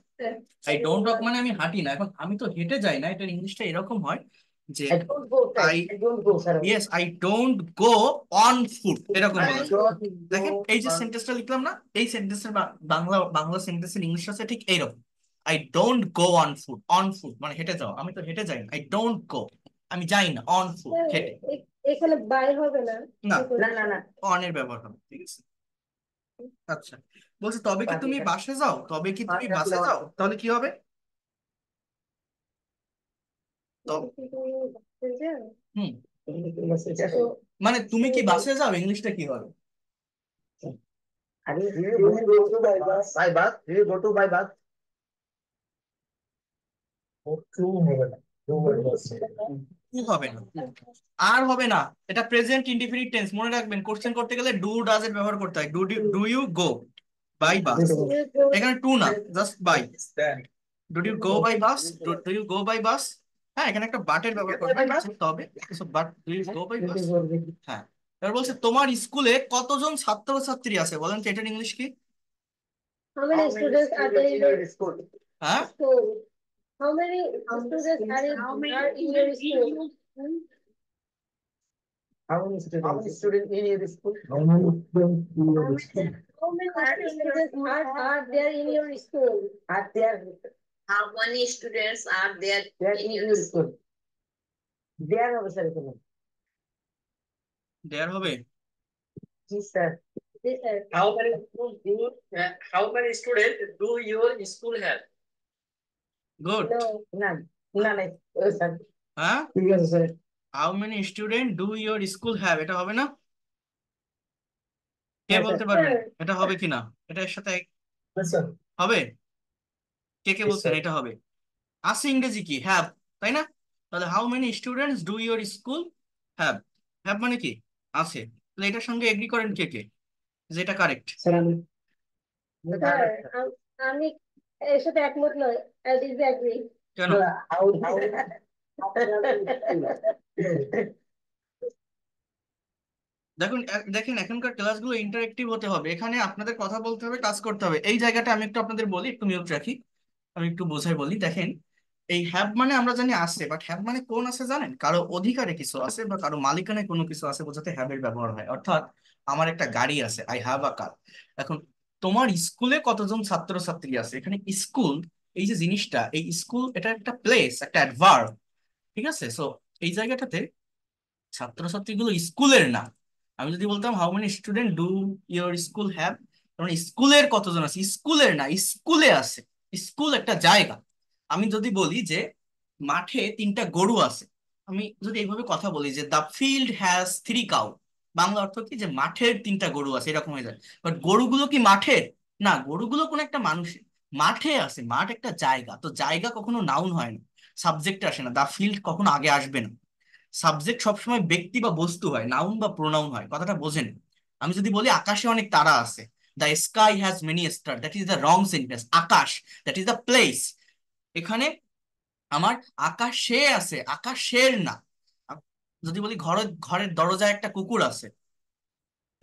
I don't walk মানে আমি হাঁটি না এখন আমি তো হেঁটে যাই না এটার ইংলিশটা এরকম হয় যে I yes I don't go on foot এরকম দেখেন এই যে সেন্টেন্সটা লিখলাম না এই সেন্টেন্সের বাংলা বাংলা সেন্টেন্সের ইংলিশ আছে ঠিক এইরকম I don't go on foot on foot মানে হেঁটে যাও আমি তো হেঁটে যাই না আই ডোন্ট গো আমি যাই না অন ফুড হেঁটে এখানে বাই হবে না না না না অনের ব্যবহার হবে ঠিক আছে আচ্ছা বলছে তবে কি তুমি বাসে যাও তবে কি তুমি বাসে যাও তাহলে কি হবে হুম মানে তুমি কি বাসে যাও ইংলিশটা কি হবে না আর হবে না এটা প্রেজেন্ট ইন্ডিফিনিট টেন্স মনে রাখবেন কোশ্চেন করতে গেলে ডু ডাজ এর ব্যবহার করতে হয় do do you go by bus এখানে টু না just by do you go by bus do you go by bus হ্যাঁ এখানে একটা বাটের ব্যাপার করবে আচ্ছা, তবে but do you go by bus হ্যাঁ এবার বলছে তোমার স্কুলে কতজন ছাত্র ছাত্রী আছে বলেন তো এটা ইংলিশ কি হ্যাঁ How many students are in, are in your school? How many students in your school? How many students in your school? How many students are, are there in your school? Are there? How many students are there, there in, your school? There হবে sir এখানে। There হবে? জি স্যার। How many schools do uh, how many students do your school have? Good. No, none. None. Oh, sir. Huh? Yes, sir. How many students do your school have? এটা হবে না? কে বলতে পারবে এটা হবে কিনা এটা এর সাথে হবে কে কে বলছেন এটা হবে আছে ইংরেজি কি হ্যাভ তাই না তাহলে how many students do your school have have মানে কি আছে তাহলে এটার সঙ্গে এগ্রি করেন কে কে যে এটা কারেক্ট আমি এর সাথে একমত নই আই ডিসএগ্রি কেন দেখুন দেখেন এখনকার ক্লাসগুলো ইন্টারেক্টিভ হতে হবে এখানে আপনাদের কথা বলতে হবে কাজ করতে হবে এই জায়গাটা আমি একটু আপনাদের বলি একটু মিউট রাখি আমি একটু বোঝাই বলি দেখেন এই হ্যাব মানে আমরা জানি আসে বাট হ্যাব মানে কোন আছে জানেন কারো অধিকারে কিছু আছে বা কারো মালিকানায় কোনো কিছু আছে বোঝাতে হ্যাবের ব্যবহার হয় অর্থাৎ আমার একটা গাড়ি আছে আই হ্যাভ আ কার এখন তোমার স্কুলে কতজন ছাত্র ছাত্রী আছে এখানে স্কুল এই যে জিনিসটা এই স্কুল এটা একটা প্লেস একটা অ্যাডভার্ব ঠিক আছে সো এই জায়গাটাতে ছাত্রছাত্রীগুলো স্কুলের না আমি যদি বলতাম how many student do your school have কারণ স্কুলের কতজন আছে স্কুলের না স্কুলে আছে স্কুল একটা জায়গা আমি যদি বলি যে মাঠে তিনটা গরু আছে আমি যদি এইভাবে কথা বলি যে the field has three cow Bangla অর্থ কি যে মাঠের তিনটা গরু আছে এরকম হয়ে যায় বাট গরুগুলো কি মাঠের না গরুগুলো কোনো একটা মানুষের মাঠে আছে মাঠ একটা জায়গা তো জায়গা কখনো নাউন হয় না সাবজেক্টে আসে না দ্য ফিল্ড কখনো আগে আসবে না সাবজেক্ট সবসময় ব্যক্তি বা বস্তু হয় নাউন বা প্রোনাউন হয় কথাটা বোঝেন আমি যদি বলি আকাশে অনেক তারা আছে the sky has many star that is the wrong sentence আকাশ দ্যাট ইজ দ্য প্লেস এখানে আমার আকাশে আছে আকাশের না যদি বলি ঘরের ঘরের দরজায় একটা কুকুর আছে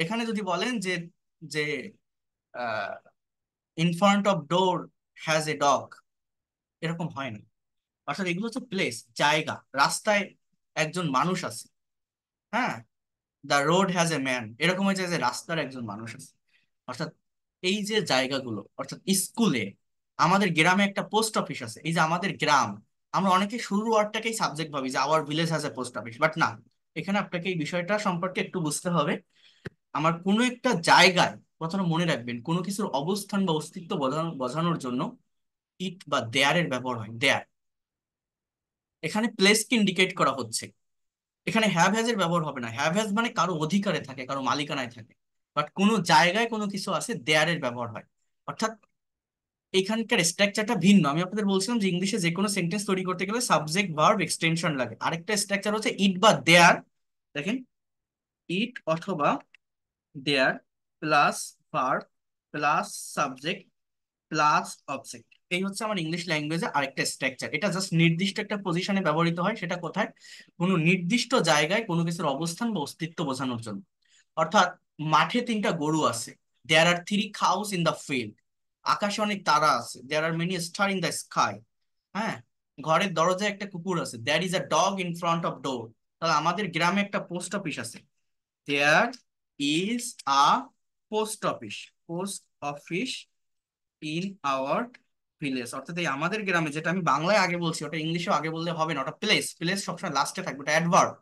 এখানে যদি বলেন যে যে in front of door has a dog এরকম হয় না অর্থাৎ এগুলো হচ্ছে প্লেস জায়গা রাস্তায় একজন মানুষ আছে হ্যাঁ the road has a man এরকম হয়েছে যে রাস্তার একজন মানুষ আছে অর্থাৎ এই যে জায়গাগুলো অর্থাৎ স্কুলে আমাদের গ্রামে একটা পোস্ট অফিস আছে এই যে আমাদের গ্রাম আমরা অনেকে শুরু ওয়ার্ডটাকেই সাবজেক্ট ভাবি যে our village has a post office but না এখানে আপনাকে এই বিষয়টা সম্পর্কে একটু বুঝতে হবে আমার কোনো একটা জায়গায় প্রথমে মনে রাখবেন কোনো কিছুর অবস্থান বা অস্তিত্ব বোঝানোর জন্য ইট বা দেয়ারের ব্যবহার হয় দেয়ার এখানে প্লেসকে ইন্ডিকেট করা হচ্ছে এখানে হ্যাভ হ্যাজ এর ব্যবহার হবে না হ্যাভ হ্যাজ মানে কারো অধিকারে থাকে কারো মালিকানায় থাকে বাট কোনো জায়গায় কোনো কিছু আছে দেয়ার এর ব্যবহার হয় অর্থাৎ এখানকার স্ট্রাকচারটা ভিন্ন আমি আপনাদের বলছিলাম যে ইংলিশে যে কোনো সেন্টেন্স তৈরি করতে গেলে সাবজেক্ট ভার্ব এক্সটেনশন লাগে আরেকটা স্ট্রাকচার হচ্ছে ইট বা দেয়ার দেখেন ইট অথবা there plus verb plus subject plus object এই হচ্ছে আমার ইংলিশ ল্যাঙ্গুয়েজে আরেকটা স্ট্রাকচার এটা জাস্ট নির্দিষ্ট একটা পজিশনে ব্যবহৃত হয় সেটা কোথায় কোনো নির্দিষ্ট জায়গায় কোনো কিছুর অবস্থান বা অস্তিত্ব বোঝানোর জন্য অর্থাৎ মাঠে তিনটা গরু আছে there are three cows in the field আকাশে অনেক তারা আছে there are many star in the sky হ্যাঁ ঘরের দরজায় একটা কুকুর আছে there is a dog in front of door তাহলে আমাদের গ্রামে একটা পোস্ট অফিস আছে there is a post office post office in our place অর্থাৎ এই আমাদের গ্রামে যেটা আমি বাংলায় আগে বলছি ওটা ইংলিশেও আগে বললে হবে না ওটা প্লেস প্লেস সবসময় লাস্টে থাকবে ওটা অ্যাডভার্ব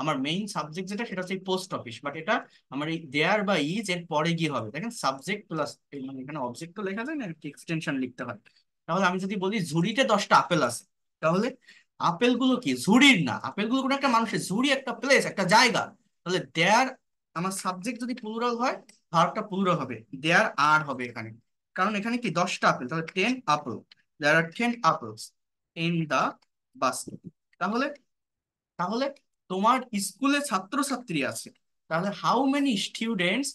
আমার মেইন সাবজেক্ট যেটা সেটা হচ্ছে পোস্ট অফিস বাট এটা আমার এই দেয়ার বা ইজ এর পরে গিয়ে হবে দেখেন সাবজেক্ট প্লাস মানে এখানে অবজেক্ট তো লেখা যায় না এক্সটেনশন লিখতে হয় তাহলে আমি যদি বলি ঝুড়িতে দশটা আপেল আছে তাহলে আপেলগুলো কি ঝুড়ির না আপেলগুলো কোনো একটা মানুষের ঝুড়ি একটা প্লেস একটা জায়গা তাহলে দেয়ার আমার সাবজেক্ট যদি প্লুরাল হয় ভার্বটা প্লুরাল হবে দেয়ার আর হবে এখানে কারণ এখানে কি দশটা আপেল তাহলে ten apple there are ten apples in the basket তাহলে তাহলে তোমার স্কুলে ছাত্রছাত্রী আছে তাহলে how many students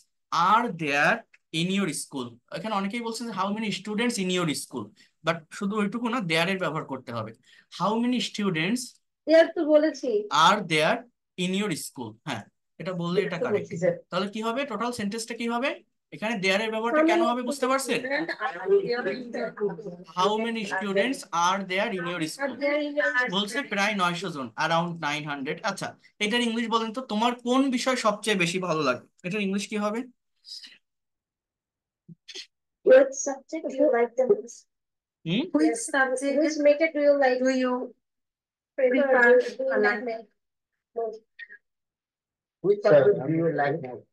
are there in your school এখানে অনেকেই বলছে যে how many students in your school but শুধু ওইটুকু না দেয়ার এর ব্যবহার করতে হবে হাউ মেনি স্টুডেন্টস দেয়ার তো বলেছি are there in your school হ্যাঁ এটা বললে এটা কারেক্ট তাহলে কি হবে টোটাল সেন্টেন্সটা কি হবে এখানে দেয়ার এর ব্যবহারটা কেন হবে বুঝতে পারছেন how many students are there in your school বলছে প্রায় 900 জন अराउंड 900 আচ্ছা এটার ইংলিশ বলেন তো তোমার কোন বিষয় সবচেয়ে বেশি ভালো লাগে এটার ইংলিশ কি হবে Which subject do you like the most? Hmm? Which subject, which method do you like? Do you prefer? Do you like most? Which subject do you like most?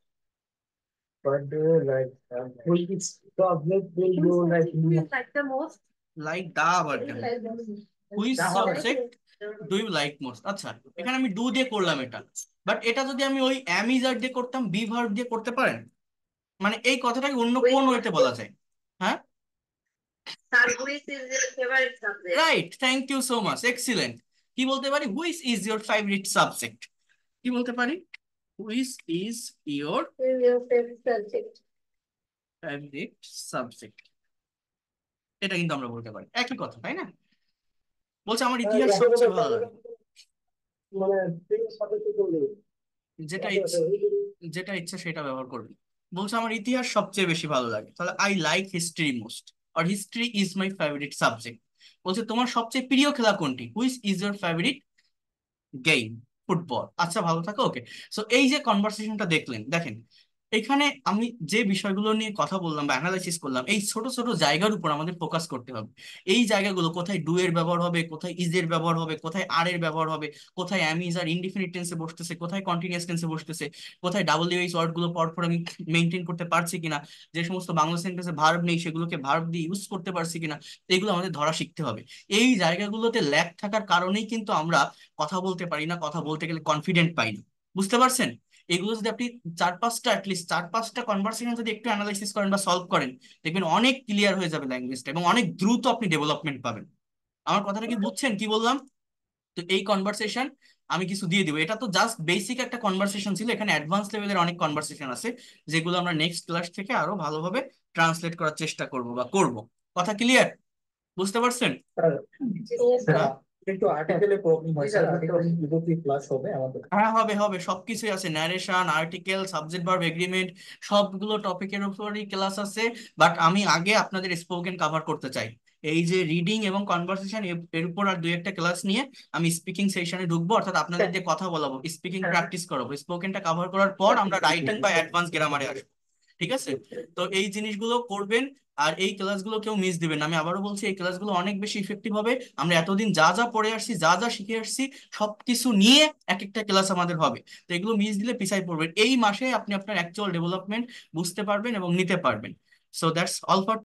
What do you like? Um, which subject do you like? Do you like the most? Like the burger. Which subject do you like most? আচ্ছা এখানে আমি do দিয়ে করলাম এটা but এটা যদি আমি ওই am is are দিয়ে করতাম be verb দিয়ে করতে পারেন মানে এই কথাটাকে অন্য কোন ওয়েতে বলা যায় হ্যাঁ right thank you so much excellent কি বলতে পারি which is your favourite subject কি বলতে পারি which is your subject favorite subject এটা কিন্তু আমরা বলতে পারি একই কথা তাই না বলছে আমার হ্যাঁ, ইতিহাস সবচেয়ে ভালো লাগে মানে যেটা হ্যাঁ, ইচ্ছা হ্যাঁ, যেটা ইচ্ছা সেটা ব্যবহার করবি বলছে আমার ইতিহাস সবচেয়ে বেশি ভালো লাগে তাহলে আই লাইক হিস্ট্রি মোস্ট আর history is my favourite subject বলছে তোমার সবচেয়ে প্রিয় খেলা কোনটি which is your favourite game football আচ্ছা ভালো থাকো ওকে সো এই যে কনভারসেশনটা দেখলেন দেখেন এখানে আমি যে বিষয়গুলো নিয়ে কথা বললাম বা অ্যানালাইসিস করলাম এই ছোট ছোট জায়গার উপর আমাদের ফোকাস করতে হবে এই জায়গাগুলো কোথায় ডু এর ব্যবহার হবে কোথায় ইজ এর ব্যবহার হবে কোথায় আর এর ব্যবহার হবে কোথায় অ্যামিজ আর ইনডিফিনিট টেন্সে বসতেছে কোথায় কন্টিনিউয়াস টেন্সে বসতেছে কোথায় ডাব্লিউ এইচ ওয়ার্ড গুলো পরপর আমি মেনটেন করতে পারছি কিনা যে সমস্ত বাংলা সেন্টেন্সে ভার্ব নেই সেগুলোকে ভার্ব দিয়ে ইউজ করতে পারছি কিনা এগুলো আমাদের ধরা শিখতে হবে এই জায়গাগুলোতে ল্যাক থাকার কারণেই কিন্তু আমরা কথা বলতে পারি না কথা বলতে গেলে কনফিডেন্ট পাই না বুঝতে পারছেন এগুলো যদি আপনি চার পাঁচটা অ্যাটলিস্ট চার পাঁচটা কনভার্সেশন যদি একটু অ্যানালাইসিস করেন বা সলভ করেন দেখবেন অনেক ক্লিয়ার হয়ে যাবে ল্যাঙ্গুয়েজটা এবং অনেক দ্রুত আপনি ডেভেলপমেন্ট পাবেন আমার কথাটা কি বুঝছেন কি বললাম তো এই কনভার্সেশন আমি কিছু দিয়ে দিব এটা তো জাস্ট বেসিক একটা কনভার্সেশন ছিল এখানে অ্যাডভান্স লেভেলের অনেক কনভার্সেশন আছে যেগুলো আমরা নেক্সট ক্লাস থেকে আরো ভালোভাবে ট্রান্সলেট করার চেষ্টা করব বা করব কথা ক্লিয়ার বুঝতে পারছেন হ্যাঁ। কিন্তু আর্টিকেলে প্রবলেম হয় স্যার প্লাস হবে আমাদের হ্যাঁ হবে হবে সবকিছুই আছে narration article subject verb agreement সবগুলো টপিকের উপরই ক্লাস আছে বাট আমি আগে আপনাদের স্পোকেন কভার করতে চাই এই যে রিডিং এবং কনভারসেশন এর উপর আর দুই একটা ক্লাস নিয়ে আমি স্পিকিং সেশনে ঢুকবো অর্থাৎ আপনাদের হ্যাঁ। যে কথা বলাবো স্পিকিং প্র্যাকটিস করাবো স্পোকেনটা কভার করার পর আমরা রাইটিং বা অ্যাডভান্স গ্রামারে আসবো ঠিক আছে তো এই জিনিসগুলো করবেন আর এই ক্লাসগুলো কেউ মিস দিবেন আমি আবারও বলছি এই ক্লাসগুলো অনেক বেশি ইফেক্টিভ হবে আমরা এতদিন যা যা পড়ে আসছি যা যা শিখে আসছি সবকিছু নিয়ে এক একটা ক্লাস আমাদের হবে তো এগুলো মিস দিলে পিছাই পড়বেন এই মাসে আপনি আপনার অ্যাকচুয়াল ডেভেলপমেন্ট বুঝতে পারবেন এবং নিতে পারবেন সো দ্যাটস অল ফর